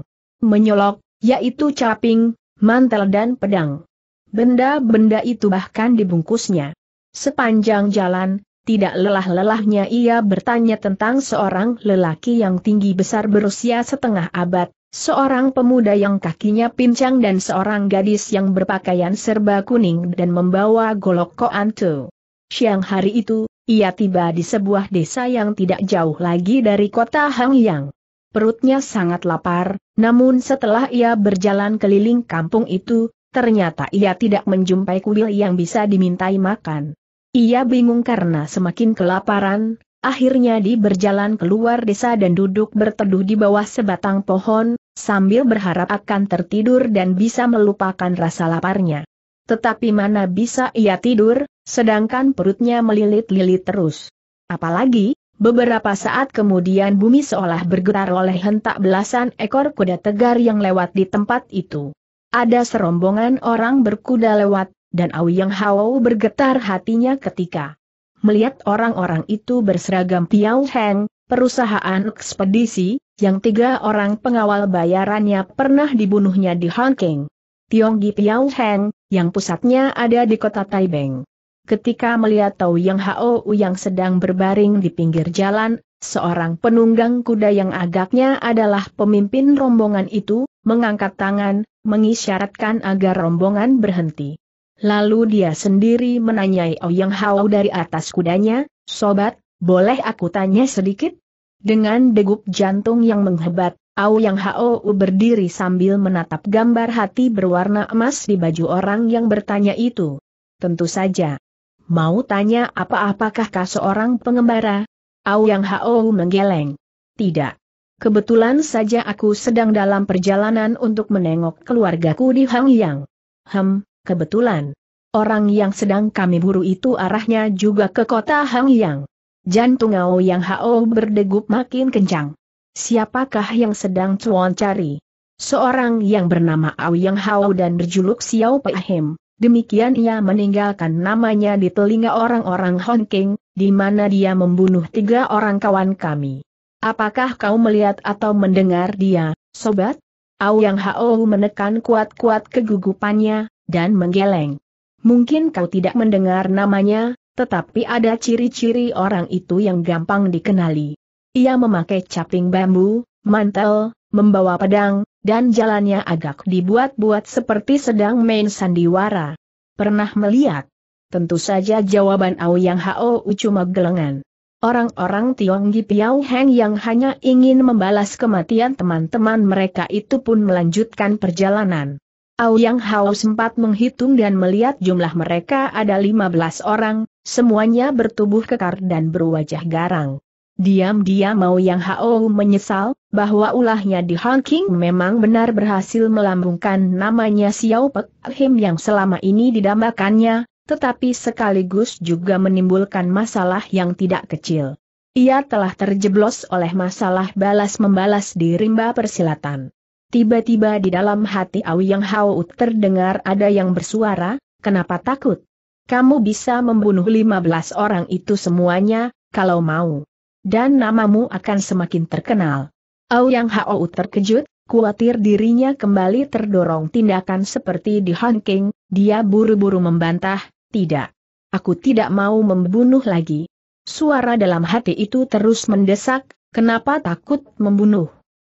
menyolok, yaitu caping, mantel dan pedang. Benda-benda itu bahkan dibungkusnya. Sepanjang jalan, tidak lelah-lelahnya ia bertanya tentang seorang lelaki yang tinggi besar berusia setengah abad, seorang pemuda yang kakinya pincang dan seorang gadis yang berpakaian serba kuning dan membawa golok koantu. Siang hari itu, ia tiba di sebuah desa yang tidak jauh lagi dari kota Hangyang. Perutnya sangat lapar, namun setelah ia berjalan keliling kampung itu, ternyata ia tidak menjumpai kuil yang bisa dimintai makan. Ia bingung karena semakin kelaparan, akhirnya di berjalan keluar desa dan duduk berteduh di bawah sebatang pohon, sambil berharap akan tertidur dan bisa melupakan rasa laparnya. Tetapi mana bisa ia tidur, sedangkan perutnya melilit-lilit terus. Apalagi, beberapa saat kemudian bumi seolah bergetar oleh hentak belasan ekor kuda tegar yang lewat di tempat itu. Ada serombongan orang berkuda lewat, dan awi yang Hao bergetar hatinya ketika melihat orang-orang itu berseragam Piao Heng, perusahaan ekspedisi, yang tiga orang pengawal bayarannya pernah dibunuhnya di Hong Kong. Tionggi Piao Heng, yang pusatnya ada di kota Taibeng. Ketika melihat Tau Yang Hao yang sedang berbaring di pinggir jalan, seorang penunggang kuda yang agaknya adalah pemimpin rombongan itu, mengangkat tangan, mengisyaratkan agar rombongan berhenti. Lalu dia sendiri menanyai Yang Hao dari atas kudanya, Sobat, boleh aku tanya sedikit? Dengan degup jantung yang menghebat, yang Hao berdiri sambil menatap gambar hati berwarna emas di baju orang yang bertanya itu. Tentu saja. Mau tanya apa-apakah kah seorang pengembara? Au Yang Hao menggeleng. Tidak. Kebetulan saja aku sedang dalam perjalanan untuk menengok keluargaku di Hang Yang. Hem, kebetulan. Orang yang sedang kami buru itu arahnya juga ke kota Hang Yang. Jantung Au Yang Hao berdegup makin kencang. Siapakah yang sedang Cuan cari? Seorang yang bernama Auyang Hao dan berjuluk Xiao Hem, Demikian ia meninggalkan namanya di telinga orang-orang Hong King, di mana dia membunuh tiga orang kawan kami. Apakah kau melihat atau mendengar dia, sobat? Auyang Hao menekan kuat-kuat kegugupannya, dan menggeleng. Mungkin kau tidak mendengar namanya, tetapi ada ciri-ciri orang itu yang gampang dikenali. Ia memakai caping bambu, mantel, membawa pedang, dan jalannya agak dibuat-buat seperti sedang main sandiwara. Pernah melihat? Tentu saja jawaban Yang Hao cuma gelengan. Orang-orang Tionggi Piao Heng yang hanya ingin membalas kematian teman-teman mereka itu pun melanjutkan perjalanan. Yang Hao sempat menghitung dan melihat jumlah mereka ada 15 orang, semuanya bertubuh kekar dan berwajah garang. Diam-diam mau yang Hao menyesal, bahwa ulahnya di Hong King memang benar berhasil melambungkan namanya Xiao Pek Him yang selama ini didambakannya, tetapi sekaligus juga menimbulkan masalah yang tidak kecil. Ia telah terjeblos oleh masalah balas-membalas di rimba persilatan. Tiba-tiba di dalam hati Yang Hao terdengar ada yang bersuara, kenapa takut? Kamu bisa membunuh 15 orang itu semuanya, kalau mau dan namamu akan semakin terkenal. Au Yang Hao terkejut, khawatir dirinya kembali terdorong tindakan seperti di Hong King, dia buru-buru membantah, tidak. Aku tidak mau membunuh lagi. Suara dalam hati itu terus mendesak, kenapa takut membunuh?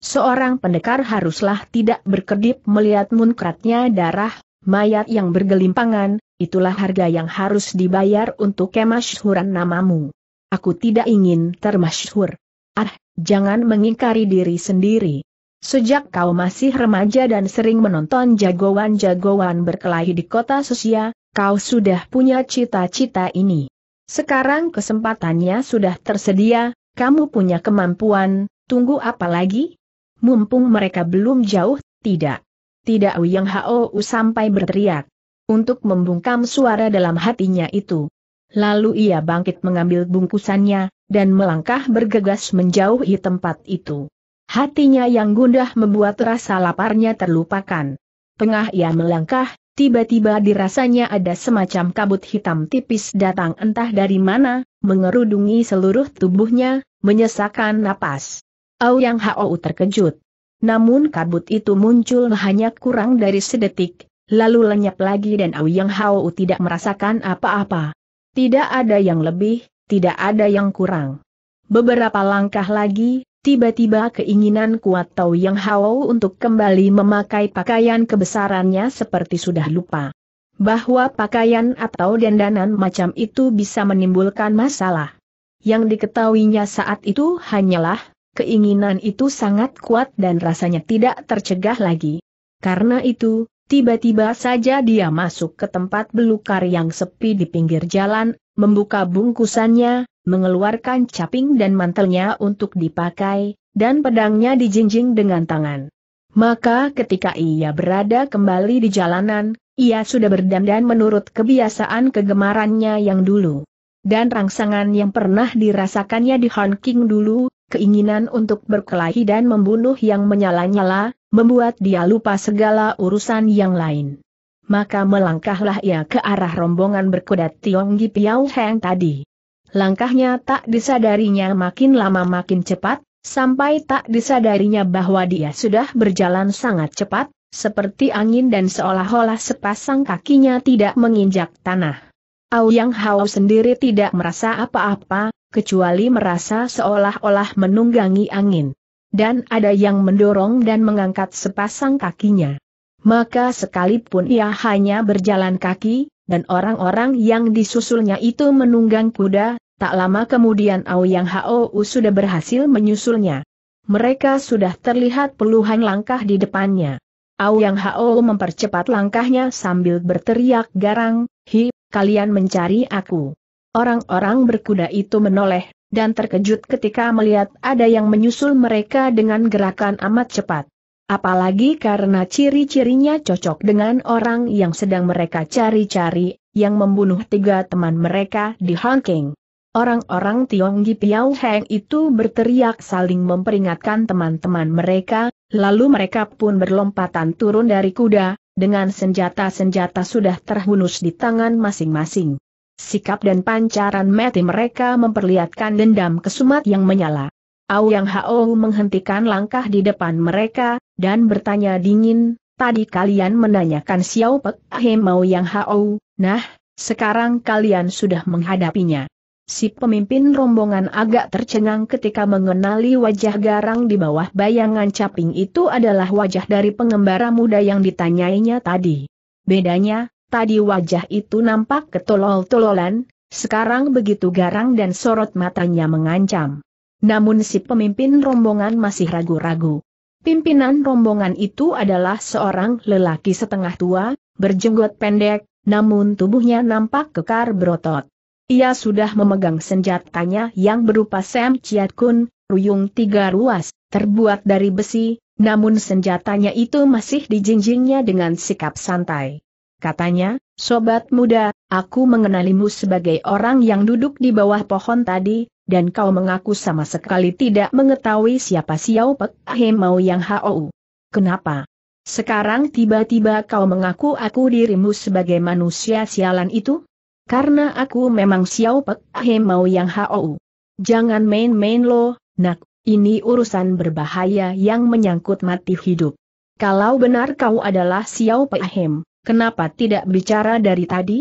Seorang pendekar haruslah tidak berkedip melihat munkratnya darah, mayat yang bergelimpangan, itulah harga yang harus dibayar untuk kemasyhuran namamu. Aku tidak ingin termasyhur. Ah, jangan mengingkari diri sendiri. Sejak kau masih remaja dan sering menonton jagoan-jagoan berkelahi di kota Susia, kau sudah punya cita-cita ini. Sekarang kesempatannya sudah tersedia, kamu punya kemampuan, tunggu apa lagi? Mumpung mereka belum jauh, tidak. Tidak Uyang Hao sampai berteriak. Untuk membungkam suara dalam hatinya itu. Lalu ia bangkit mengambil bungkusannya, dan melangkah bergegas menjauhi tempat itu. Hatinya yang gundah membuat rasa laparnya terlupakan. Tengah ia melangkah, tiba-tiba dirasanya ada semacam kabut hitam tipis datang entah dari mana, mengerudungi seluruh tubuhnya, menyesakan napas. Au Yang Hao terkejut. Namun kabut itu muncul hanya kurang dari sedetik, lalu lenyap lagi dan Au Yang Hao tidak merasakan apa-apa. Tidak ada yang lebih, tidak ada yang kurang. Beberapa langkah lagi, tiba-tiba keinginan kuat Tau Yang Hao untuk kembali memakai pakaian kebesarannya seperti sudah lupa. Bahwa pakaian atau dandanan macam itu bisa menimbulkan masalah. Yang diketahuinya saat itu hanyalah, keinginan itu sangat kuat dan rasanya tidak tercegah lagi. Karena itu, Tiba-tiba saja dia masuk ke tempat belukar yang sepi di pinggir jalan, membuka bungkusannya, mengeluarkan caping dan mantelnya untuk dipakai, dan pedangnya dijinjing dengan tangan. Maka ketika ia berada kembali di jalanan, ia sudah berdandan menurut kebiasaan kegemarannya yang dulu. Dan rangsangan yang pernah dirasakannya di Hong dulu, keinginan untuk berkelahi dan membunuh yang menyala-nyala, membuat dia lupa segala urusan yang lain. Maka melangkahlah ia ke arah rombongan berkuda Tionggi Piao Heng tadi. Langkahnya tak disadarinya makin lama makin cepat, sampai tak disadarinya bahwa dia sudah berjalan sangat cepat, seperti angin dan seolah-olah sepasang kakinya tidak menginjak tanah. Auyang Hao sendiri tidak merasa apa-apa, kecuali merasa seolah-olah menunggangi angin. Dan ada yang mendorong dan mengangkat sepasang kakinya. Maka sekalipun ia hanya berjalan kaki, dan orang-orang yang disusulnya itu menunggang kuda, tak lama kemudian Aoyang Hou sudah berhasil menyusulnya. Mereka sudah terlihat puluhan langkah di depannya. Aoyang Hao mempercepat langkahnya sambil berteriak garang, Hi, kalian mencari aku. Orang-orang berkuda itu menoleh, dan terkejut ketika melihat ada yang menyusul mereka dengan gerakan amat cepat. Apalagi karena ciri-cirinya cocok dengan orang yang sedang mereka cari-cari, yang membunuh tiga teman mereka di Hong Kong. Orang-orang Tionggi Piao Heng itu berteriak saling memperingatkan teman-teman mereka, lalu mereka pun berlompatan turun dari kuda, dengan senjata-senjata sudah terhunus di tangan masing-masing. Sikap dan pancaran mati mereka memperlihatkan dendam kesumat yang menyala. Au Yang Hao menghentikan langkah di depan mereka, dan bertanya dingin, tadi kalian menanyakan Xiao Pek Mau Yang Hao, nah, sekarang kalian sudah menghadapinya. Si pemimpin rombongan agak tercengang ketika mengenali wajah garang di bawah bayangan caping itu adalah wajah dari pengembara muda yang ditanyainya tadi. Bedanya, Tadi wajah itu nampak ketolol-tololan, sekarang begitu garang dan sorot matanya mengancam. Namun si pemimpin rombongan masih ragu-ragu. Pimpinan rombongan itu adalah seorang lelaki setengah tua, berjenggot pendek, namun tubuhnya nampak kekar berotot. Ia sudah memegang senjatanya yang berupa Sam Chiat Kun, ruyung tiga ruas, terbuat dari besi, namun senjatanya itu masih dijinjingnya dengan sikap santai. Katanya, sobat muda, aku mengenalimu sebagai orang yang duduk di bawah pohon tadi, dan kau mengaku sama sekali tidak mengetahui siapa Xiao Pek Hemau yang Hou. Kenapa? Sekarang tiba-tiba kau mengaku aku dirimu sebagai manusia sialan itu? Karena aku memang Xiao Pek Hemau yang Hou. Jangan main-main lo, nak, ini urusan berbahaya yang menyangkut mati hidup. Kalau benar kau adalah Xiao Pek Hem, Kenapa tidak bicara dari tadi?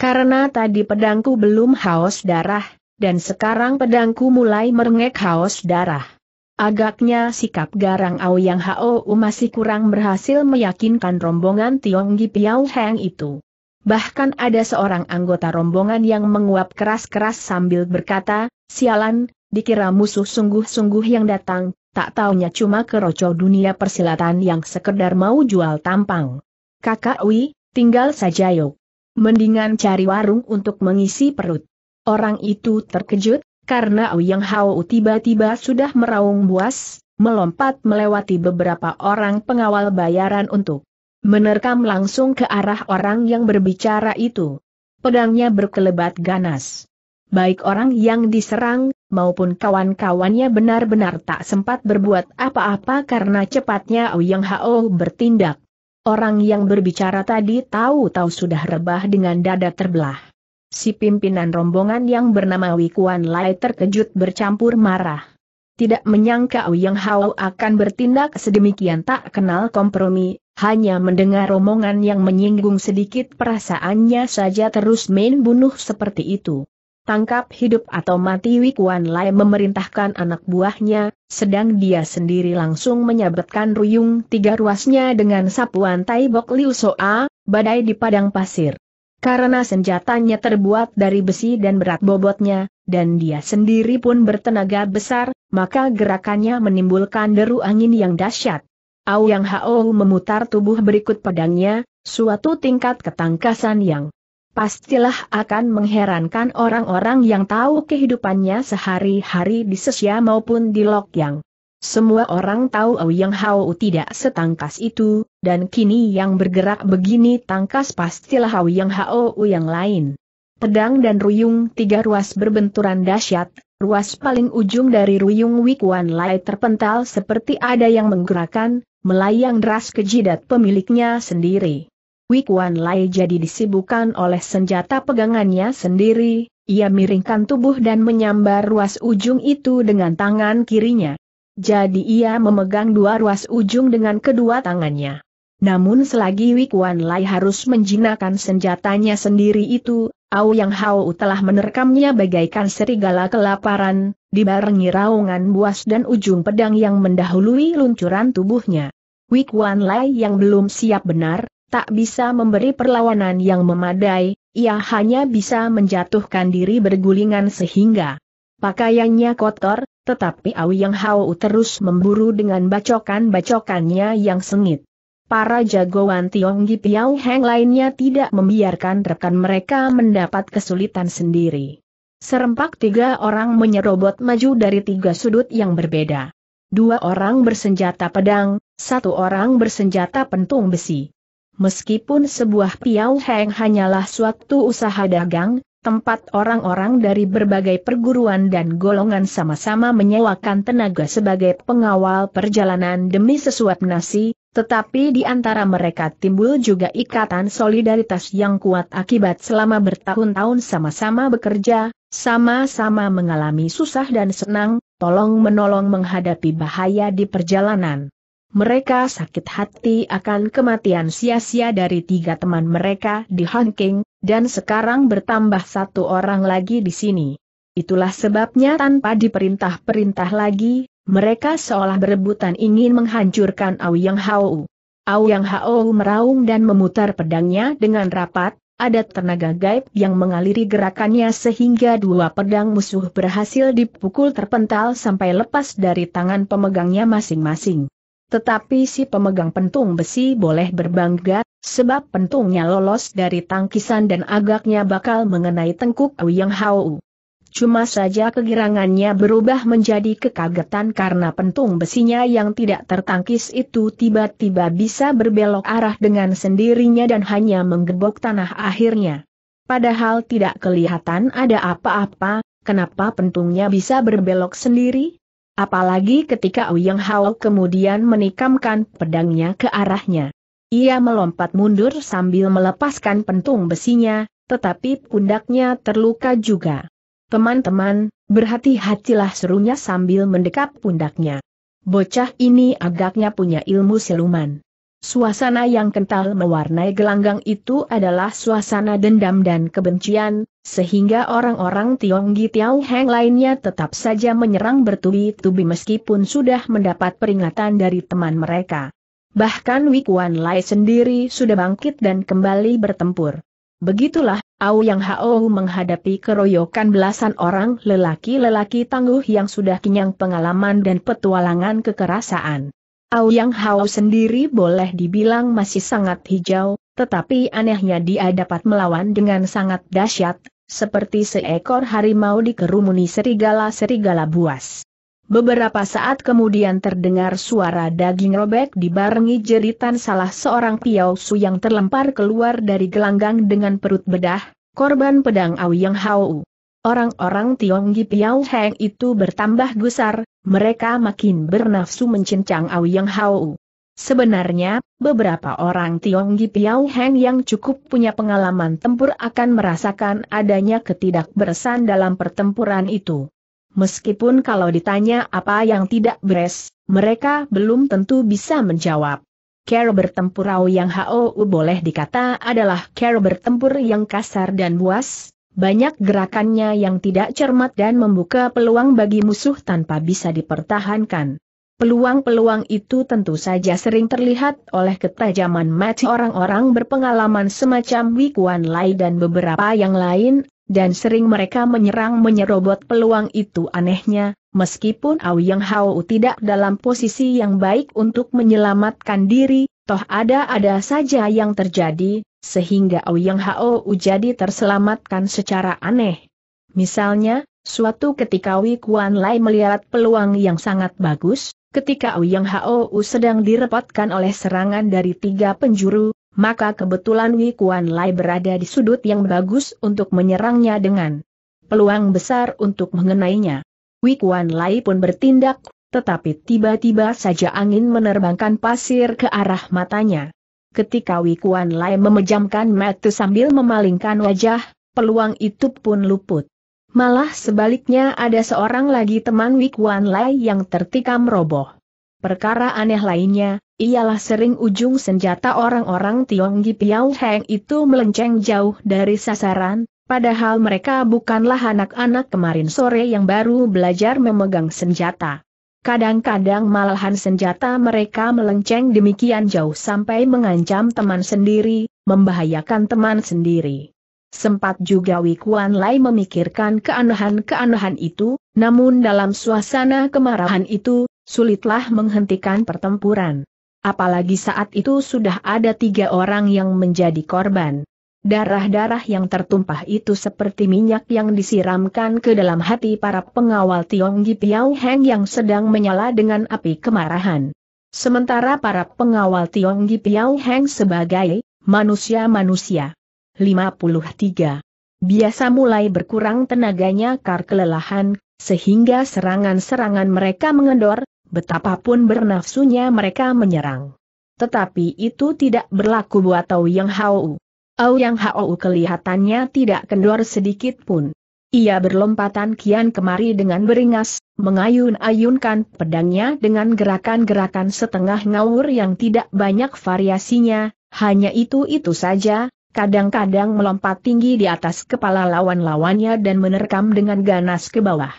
Karena tadi pedangku belum haus darah, dan sekarang pedangku mulai merengek haus darah. Agaknya sikap garang Ao Hao masih kurang berhasil meyakinkan rombongan Tionggi Piao Heng itu. Bahkan ada seorang anggota rombongan yang menguap keras-keras sambil berkata, sialan, dikira musuh sungguh-sungguh yang datang, tak taunya cuma keroco dunia persilatan yang sekedar mau jual tampang. Kakak Wi, tinggal saja yuk. Mendingan cari warung untuk mengisi perut. Orang itu terkejut, karena Uyang Hao tiba-tiba sudah meraung buas, melompat melewati beberapa orang pengawal bayaran untuk menerkam langsung ke arah orang yang berbicara itu. Pedangnya berkelebat ganas. Baik orang yang diserang, maupun kawan-kawannya benar-benar tak sempat berbuat apa-apa karena cepatnya Uyang Hao bertindak. Orang yang berbicara tadi tahu-tahu sudah rebah dengan dada terbelah. Si pimpinan rombongan yang bernama Wikuan Lai terkejut bercampur marah. Tidak menyangka Yang Hao akan bertindak sedemikian tak kenal kompromi, hanya mendengar rombongan yang menyinggung sedikit perasaannya saja terus main bunuh seperti itu tangkap hidup atau mati Wikuan Lai memerintahkan anak buahnya, sedang dia sendiri langsung menyabetkan ruyung tiga ruasnya dengan sapuan Taibok Liu Soa, badai di padang pasir. Karena senjatanya terbuat dari besi dan berat bobotnya, dan dia sendiri pun bertenaga besar, maka gerakannya menimbulkan deru angin yang dahsyat. Ao Yang Hao memutar tubuh berikut pedangnya, suatu tingkat ketangkasan yang pastilah akan mengherankan orang-orang yang tahu kehidupannya sehari-hari di Sesia maupun di Lokyang. Semua orang tahu Yang Hao tidak setangkas itu, dan kini yang bergerak begini tangkas pastilah Yang Hao yang lain. Pedang dan ruyung tiga ruas berbenturan dahsyat, ruas paling ujung dari ruyung Wikuan Lai terpental seperti ada yang menggerakkan, melayang deras ke jidat pemiliknya sendiri. Wikuan Lai jadi disibukkan oleh senjata pegangannya sendiri, ia miringkan tubuh dan menyambar ruas ujung itu dengan tangan kirinya. Jadi ia memegang dua ruas ujung dengan kedua tangannya. Namun selagi Wikuan Lai harus menjinakkan senjatanya sendiri itu, Au Yang Hao telah menerkamnya bagaikan serigala kelaparan, dibarengi raungan buas dan ujung pedang yang mendahului luncuran tubuhnya. Wikuan Lai yang belum siap benar, tak bisa memberi perlawanan yang memadai, ia hanya bisa menjatuhkan diri bergulingan sehingga pakaiannya kotor, tetapi awi Yang Hao terus memburu dengan bacokan-bacokannya yang sengit. Para jagoan Tionggi Piao Heng lainnya tidak membiarkan rekan mereka mendapat kesulitan sendiri. Serempak tiga orang menyerobot maju dari tiga sudut yang berbeda. Dua orang bersenjata pedang, satu orang bersenjata pentung besi. Meskipun sebuah Piau Heng hanyalah suatu usaha dagang, tempat orang-orang dari berbagai perguruan dan golongan sama-sama menyewakan tenaga sebagai pengawal perjalanan demi sesuap nasi, tetapi di antara mereka timbul juga ikatan solidaritas yang kuat akibat selama bertahun-tahun sama-sama bekerja, sama-sama mengalami susah dan senang, tolong menolong menghadapi bahaya di perjalanan. Mereka sakit hati akan kematian sia-sia dari tiga teman mereka di Hong Kong, dan sekarang bertambah satu orang lagi di sini. Itulah sebabnya tanpa diperintah-perintah lagi, mereka seolah berebutan ingin menghancurkan Auyang Hao. Auyang Hao meraung dan memutar pedangnya dengan rapat, ada tenaga gaib yang mengaliri gerakannya sehingga dua pedang musuh berhasil dipukul terpental sampai lepas dari tangan pemegangnya masing-masing. Tetapi si pemegang pentung besi boleh berbangga, sebab pentungnya lolos dari tangkisan dan agaknya bakal mengenai tengkuk Yang Hau. Cuma saja kegirangannya berubah menjadi kekagetan karena pentung besinya yang tidak tertangkis itu tiba-tiba bisa berbelok arah dengan sendirinya dan hanya menggebok tanah akhirnya. Padahal tidak kelihatan ada apa-apa, kenapa pentungnya bisa berbelok sendiri? Apalagi ketika Uyang Hao kemudian menikamkan pedangnya ke arahnya. Ia melompat mundur sambil melepaskan pentung besinya, tetapi pundaknya terluka juga. Teman-teman, berhati-hatilah serunya sambil mendekap pundaknya. Bocah ini agaknya punya ilmu siluman. Suasana yang kental mewarnai gelanggang itu adalah suasana dendam dan kebencian, sehingga orang-orang Tionggi Heng lainnya tetap saja menyerang bertubi-tubi meskipun sudah mendapat peringatan dari teman mereka. Bahkan Wikuan Lai sendiri sudah bangkit dan kembali bertempur. Begitulah, Au Yang Hao menghadapi keroyokan belasan orang lelaki-lelaki tangguh yang sudah kenyang pengalaman dan petualangan kekerasan. Auyang Hao sendiri boleh dibilang masih sangat hijau, tetapi anehnya dia dapat melawan dengan sangat dahsyat, seperti seekor harimau dikerumuni serigala-serigala buas. Beberapa saat kemudian terdengar suara daging robek dibarengi jeritan salah seorang piau su yang terlempar keluar dari gelanggang dengan perut bedah, korban pedang Auyang Hao. Orang-orang Tionggi Piao Heng itu bertambah gusar, mereka makin bernafsu mencincang Auyang Hao. Sebenarnya, beberapa orang Tionggi Piao Heng yang cukup punya pengalaman tempur akan merasakan adanya ketidakberesan dalam pertempuran itu. Meskipun kalau ditanya apa yang tidak beres, mereka belum tentu bisa menjawab. Care bertempur Auyang Hao boleh dikata adalah care bertempur yang kasar dan buas, banyak gerakannya yang tidak cermat dan membuka peluang bagi musuh tanpa bisa dipertahankan. Peluang-peluang itu tentu saja sering terlihat oleh ketajaman mati orang-orang berpengalaman semacam Wikuan Lai dan beberapa yang lain, dan sering mereka menyerang menyerobot peluang itu anehnya, Meskipun Yang Hao tidak dalam posisi yang baik untuk menyelamatkan diri, toh ada-ada saja yang terjadi, sehingga Ouyang Hao jadi terselamatkan secara aneh. Misalnya, suatu ketika Wei Kuan Lai melihat peluang yang sangat bagus, ketika Ouyang Hao sedang direpotkan oleh serangan dari tiga penjuru, maka kebetulan Wei Kuan Lai berada di sudut yang bagus untuk menyerangnya dengan peluang besar untuk mengenainya. Wei Kuan Lai pun bertindak, tetapi tiba-tiba saja angin menerbangkan pasir ke arah matanya. Ketika Wikuan Lai memejamkan mata sambil memalingkan wajah, peluang itu pun luput. Malah sebaliknya ada seorang lagi teman Wikuan Lai yang tertikam roboh. Perkara aneh lainnya, ialah sering ujung senjata orang-orang Tionggi Piao Heng itu melenceng jauh dari sasaran, padahal mereka bukanlah anak-anak kemarin sore yang baru belajar memegang senjata. Kadang-kadang malahan senjata mereka melenceng demikian jauh sampai mengancam teman sendiri, membahayakan teman sendiri. Sempat juga Wikuan Lai memikirkan keanehan-keanehan itu, namun dalam suasana kemarahan itu, sulitlah menghentikan pertempuran. Apalagi saat itu sudah ada tiga orang yang menjadi korban. Darah-darah yang tertumpah itu seperti minyak yang disiramkan ke dalam hati para pengawal Tionggi Piao Heng yang sedang menyala dengan api kemarahan. Sementara para pengawal Tionggi Piao Heng sebagai manusia-manusia. 53. Biasa mulai berkurang tenaganya kar kelelahan, sehingga serangan-serangan mereka mengendor, betapapun bernafsunya mereka menyerang. Tetapi itu tidak berlaku buat Tau Yang Hao. Yang Hao kelihatannya tidak kendor sedikit pun. Ia berlompatan kian kemari dengan beringas, mengayun-ayunkan pedangnya dengan gerakan-gerakan setengah ngawur yang tidak banyak variasinya, hanya itu-itu saja, kadang-kadang melompat tinggi di atas kepala lawan-lawannya dan menerkam dengan ganas ke bawah.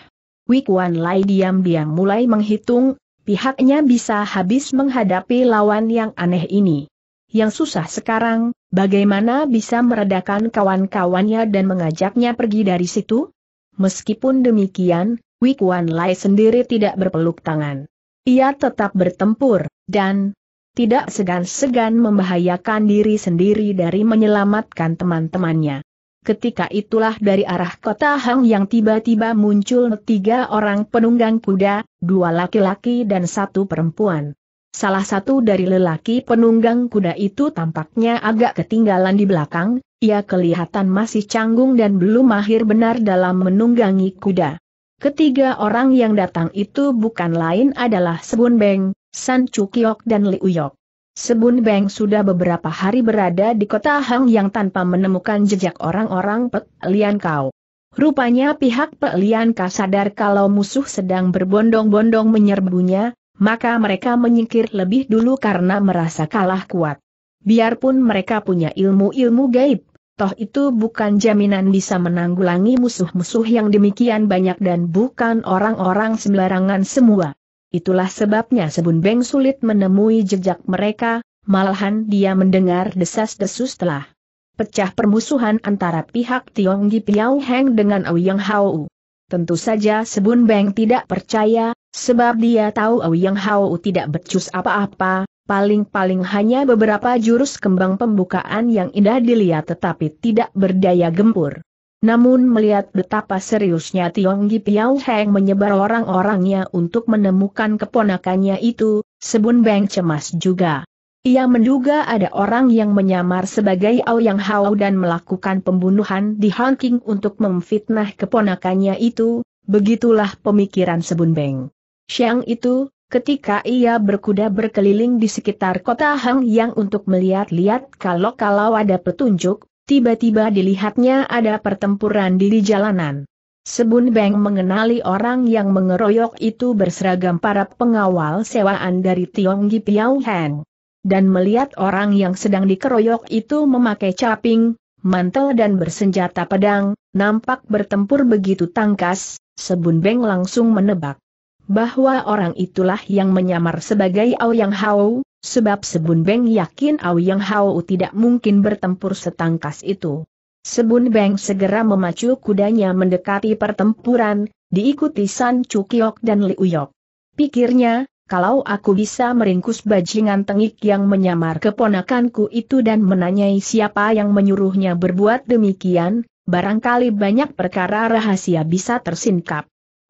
Wikuan Lai diam-diam mulai menghitung, pihaknya bisa habis menghadapi lawan yang aneh ini yang susah sekarang, bagaimana bisa meredakan kawan-kawannya dan mengajaknya pergi dari situ? Meskipun demikian, Wikuan Lai sendiri tidak berpeluk tangan. Ia tetap bertempur, dan tidak segan-segan membahayakan diri sendiri dari menyelamatkan teman-temannya. Ketika itulah dari arah kota Hang yang tiba-tiba muncul tiga orang penunggang kuda, dua laki-laki dan satu perempuan. Salah satu dari lelaki penunggang kuda itu tampaknya agak ketinggalan di belakang, ia kelihatan masih canggung dan belum mahir benar dalam menunggangi kuda. Ketiga orang yang datang itu bukan lain adalah Sebun Beng, San Cukyok dan Liu Yok. Sebun Beng sudah beberapa hari berada di kota Hang yang tanpa menemukan jejak orang-orang Pek Lian Kau. Rupanya pihak Pek Lian Kau sadar kalau musuh sedang berbondong-bondong menyerbunya, maka mereka menyingkir lebih dulu karena merasa kalah kuat. Biarpun mereka punya ilmu-ilmu gaib, toh itu bukan jaminan bisa menanggulangi musuh-musuh yang demikian banyak dan bukan orang-orang sembarangan semua. Itulah sebabnya Sebun Beng sulit menemui jejak mereka, malahan dia mendengar desas-desus telah pecah permusuhan antara pihak Tionggi Piao Heng dengan Ouyang Hao. Tentu saja Sebun Beng tidak percaya, Sebab dia tahu Yang Hao tidak becus apa-apa, paling-paling hanya beberapa jurus kembang pembukaan yang indah dilihat tetapi tidak berdaya gempur. Namun melihat betapa seriusnya Tiong Gi Piao Heng menyebar orang-orangnya untuk menemukan keponakannya itu, Sebun Beng cemas juga. Ia menduga ada orang yang menyamar sebagai Yang Hao dan melakukan pembunuhan di Hong King untuk memfitnah keponakannya itu, begitulah pemikiran Sebun Beng. Siang itu, ketika ia berkuda berkeliling di sekitar kota Hang Yang untuk melihat-lihat kalau-kalau ada petunjuk, tiba-tiba dilihatnya ada pertempuran di jalanan. Sebun Beng mengenali orang yang mengeroyok itu berseragam para pengawal sewaan dari Tionggi Piao Hang. Dan melihat orang yang sedang dikeroyok itu memakai caping, mantel dan bersenjata pedang, nampak bertempur begitu tangkas, Sebun Beng langsung menebak bahwa orang itulah yang menyamar sebagai Yang Hao, sebab Sebun Beng yakin Yang Hao tidak mungkin bertempur setangkas itu. Sebun Beng segera memacu kudanya mendekati pertempuran, diikuti San Cukiok dan Liu Yok. Pikirnya, kalau aku bisa meringkus bajingan tengik yang menyamar keponakanku itu dan menanyai siapa yang menyuruhnya berbuat demikian, barangkali banyak perkara rahasia bisa tersingkap.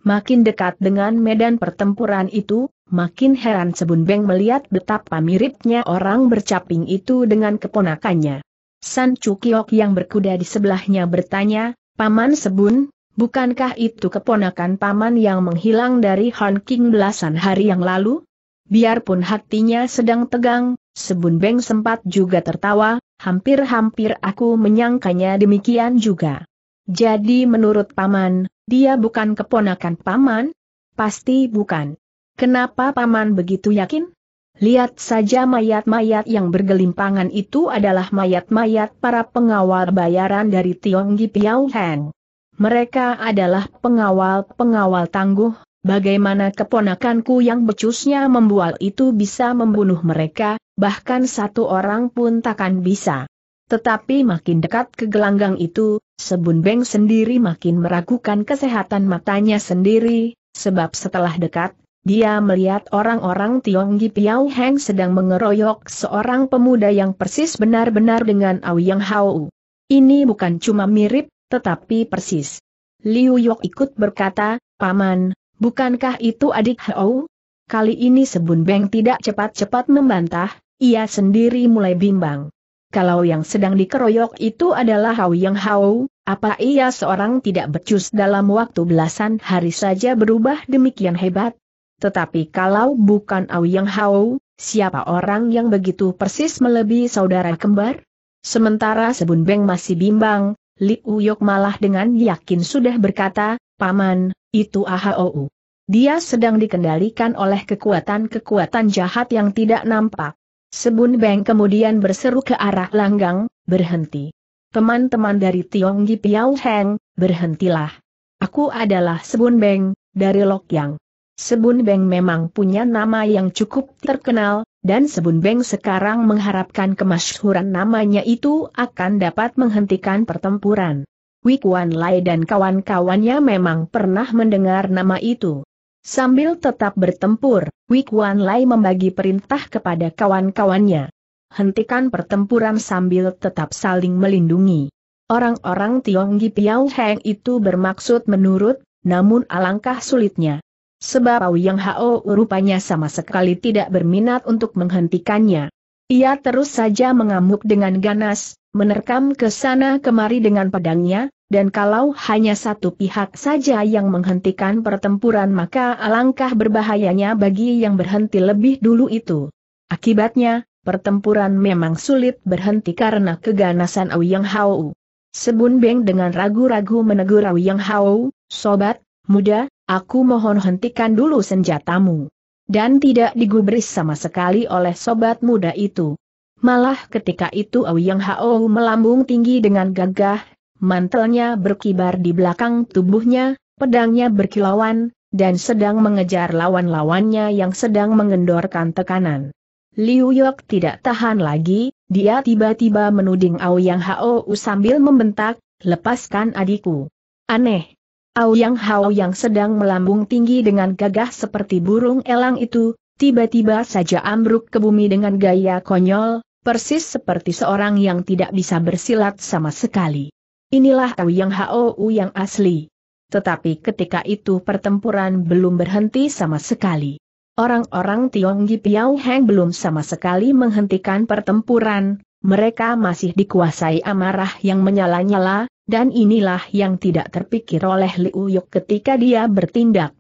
Makin dekat dengan medan pertempuran itu, makin heran Sebun Beng melihat betapa miripnya orang bercaping itu dengan keponakannya. San Cukiok yang berkuda di sebelahnya bertanya, Paman Sebun, bukankah itu keponakan Paman yang menghilang dari Han King belasan hari yang lalu? Biarpun hatinya sedang tegang, Sebun Beng sempat juga tertawa, hampir-hampir aku menyangkanya demikian juga. Jadi menurut Paman, dia bukan keponakan paman? Pasti bukan. Kenapa paman begitu yakin? Lihat saja mayat-mayat yang bergelimpangan itu adalah mayat-mayat para pengawal bayaran dari Tionggi Piao Heng. Mereka adalah pengawal-pengawal tangguh, bagaimana keponakanku yang becusnya membual itu bisa membunuh mereka, bahkan satu orang pun takkan bisa. Tetapi makin dekat ke gelanggang itu, Sebun Beng sendiri makin meragukan kesehatan matanya sendiri, sebab setelah dekat, dia melihat orang-orang Tionggi Piao Heng sedang mengeroyok seorang pemuda yang persis benar-benar dengan Auyang Hao. Ini bukan cuma mirip, tetapi persis. Liu Yok ikut berkata, Paman, bukankah itu adik Hao? Kali ini Sebun Beng tidak cepat-cepat membantah, ia sendiri mulai bimbang. Kalau yang sedang dikeroyok itu adalah Hau Yang Hau, apa ia seorang tidak becus dalam waktu belasan hari saja berubah demikian hebat? Tetapi kalau bukan Hao Yang Hao, siapa orang yang begitu persis melebihi saudara kembar? Sementara Sebun Beng masih bimbang, Li Uyok malah dengan yakin sudah berkata, Paman, itu Ahou. Dia sedang dikendalikan oleh kekuatan-kekuatan jahat yang tidak nampak. Sebun Beng kemudian berseru ke arah langgang, berhenti. Teman-teman dari Tionggi Piao Heng, berhentilah. Aku adalah Sebun Beng, dari Lokyang. Sebun Beng memang punya nama yang cukup terkenal, dan Sebun Beng sekarang mengharapkan kemasyhuran namanya itu akan dapat menghentikan pertempuran. Wikuan Lai dan kawan-kawannya memang pernah mendengar nama itu. Sambil tetap bertempur, Wei Kuan Lai membagi perintah kepada kawan-kawannya. Hentikan pertempuran sambil tetap saling melindungi. Orang-orang Tionggi Piao Heng itu bermaksud menurut, namun alangkah sulitnya. Sebab Yang Hao rupanya sama sekali tidak berminat untuk menghentikannya. Ia terus saja mengamuk dengan ganas, menerkam ke sana kemari dengan pedangnya, dan kalau hanya satu pihak saja yang menghentikan pertempuran maka alangkah berbahayanya bagi yang berhenti lebih dulu itu. Akibatnya, pertempuran memang sulit berhenti karena keganasan Auyang Hao. Sebun Beng dengan ragu-ragu menegur Auyang Hao, Sobat, muda, aku mohon hentikan dulu senjatamu. Dan tidak digubris sama sekali oleh sobat muda itu. Malah ketika itu Auyang Hao melambung tinggi dengan gagah, mantelnya berkibar di belakang tubuhnya, pedangnya berkilauan, dan sedang mengejar lawan-lawannya yang sedang mengendorkan tekanan. Liu Yok tidak tahan lagi, dia tiba-tiba menuding Yang Hao sambil membentak, lepaskan adikku. Aneh. Yang Hao yang sedang melambung tinggi dengan gagah seperti burung elang itu, tiba-tiba saja ambruk ke bumi dengan gaya konyol, persis seperti seorang yang tidak bisa bersilat sama sekali. Inilah Yang Hou yang asli. Tetapi ketika itu pertempuran belum berhenti sama sekali. Orang-orang Tionggi Piao Heng belum sama sekali menghentikan pertempuran, mereka masih dikuasai amarah yang menyala-nyala, dan inilah yang tidak terpikir oleh Liu Yuk ketika dia bertindak.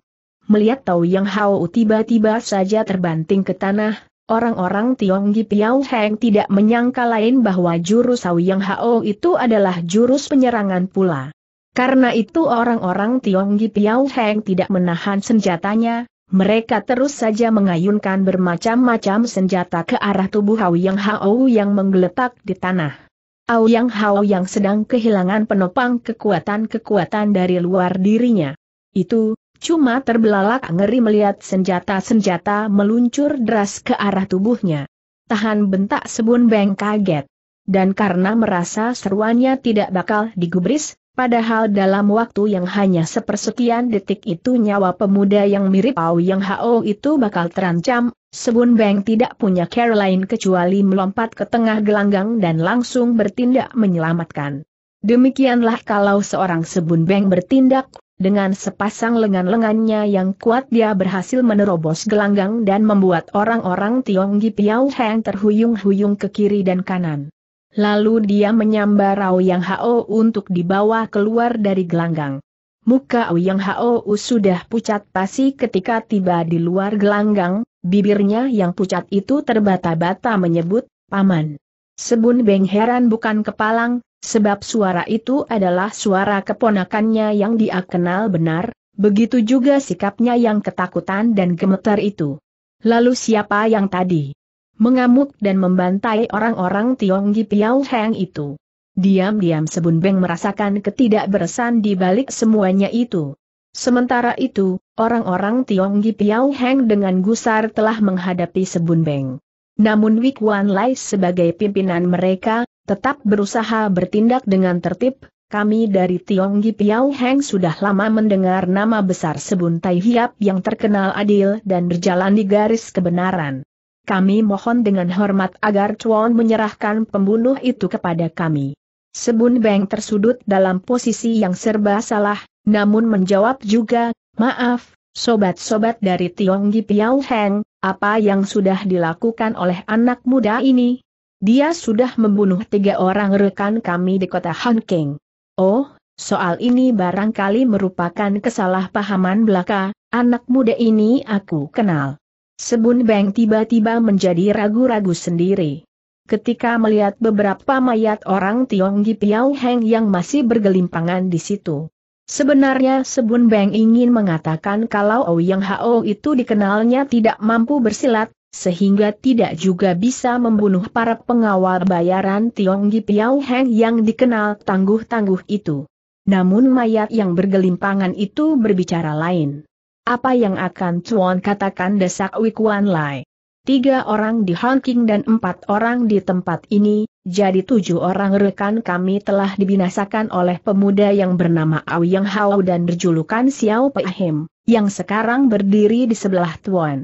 Melihat Tau Yang Hao tiba-tiba saja terbanting ke tanah, Orang-orang Tionggi Piao Heng tidak menyangka lain bahwa jurus Yang Hao itu adalah jurus penyerangan pula. Karena itu orang-orang Tionggi Piao Heng tidak menahan senjatanya, mereka terus saja mengayunkan bermacam-macam senjata ke arah tubuh Yang Hao yang menggeletak di tanah. Yang Hao yang sedang kehilangan penopang kekuatan-kekuatan dari luar dirinya. Itu, Cuma terbelalak ngeri melihat senjata-senjata meluncur deras ke arah tubuhnya. Tahan bentak Sebun Beng kaget. Dan karena merasa seruannya tidak bakal digubris, padahal dalam waktu yang hanya sepersekian detik itu nyawa pemuda yang mirip Au Yang Hao itu bakal terancam, Sebun Beng tidak punya care lain kecuali melompat ke tengah gelanggang dan langsung bertindak menyelamatkan. Demikianlah kalau seorang Sebun Beng bertindak dengan sepasang lengan-lengannya yang kuat dia berhasil menerobos gelanggang dan membuat orang-orang Tionggi Piao Heng terhuyung-huyung ke kiri dan kanan. Lalu dia menyambar Rao Yang Hao untuk dibawa keluar dari gelanggang. Muka Yang Hao sudah pucat pasi ketika tiba di luar gelanggang, bibirnya yang pucat itu terbata-bata menyebut, Paman. Sebun Beng heran bukan kepalang, Sebab suara itu adalah suara keponakannya yang dia kenal benar, begitu juga sikapnya yang ketakutan dan gemetar itu. Lalu siapa yang tadi? Mengamuk dan membantai orang-orang Tionggi Piao Heng itu. Diam-diam Sebun Beng merasakan ketidakberesan di balik semuanya itu. Sementara itu, orang-orang Tionggi Piao Heng dengan gusar telah menghadapi Sebun Beng. Namun Wik Wan Lai sebagai pimpinan mereka, tetap berusaha bertindak dengan tertib, kami dari Tionggi Piao Heng sudah lama mendengar nama besar Sebun Tai Hiap yang terkenal adil dan berjalan di garis kebenaran. Kami mohon dengan hormat agar Chuan menyerahkan pembunuh itu kepada kami. Sebun Beng tersudut dalam posisi yang serba salah, namun menjawab juga, maaf, sobat-sobat dari Tionggi Piao Heng, apa yang sudah dilakukan oleh anak muda ini, dia sudah membunuh tiga orang rekan kami di kota Hankeng. Oh, soal ini barangkali merupakan kesalahpahaman belaka, anak muda ini aku kenal. Sebun Beng tiba-tiba menjadi ragu-ragu sendiri. Ketika melihat beberapa mayat orang Tionggi Piao Heng yang masih bergelimpangan di situ. Sebenarnya Sebun Beng ingin mengatakan kalau Ouyang Hao itu dikenalnya tidak mampu bersilat, sehingga tidak juga bisa membunuh para pengawal bayaran Tionggi Piao Heng yang dikenal tangguh-tangguh itu. Namun mayat yang bergelimpangan itu berbicara lain. Apa yang akan Tuan katakan desak Wikuan Lai? Tiga orang di Hong King dan empat orang di tempat ini, jadi tujuh orang rekan kami telah dibinasakan oleh pemuda yang bernama Yang Hao dan berjulukan Xiao Pei Peihim, yang sekarang berdiri di sebelah Tuan.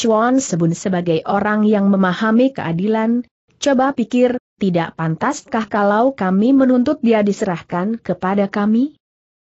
Chuan Sebun sebagai orang yang memahami keadilan, coba pikir, tidak pantaskah kalau kami menuntut dia diserahkan kepada kami?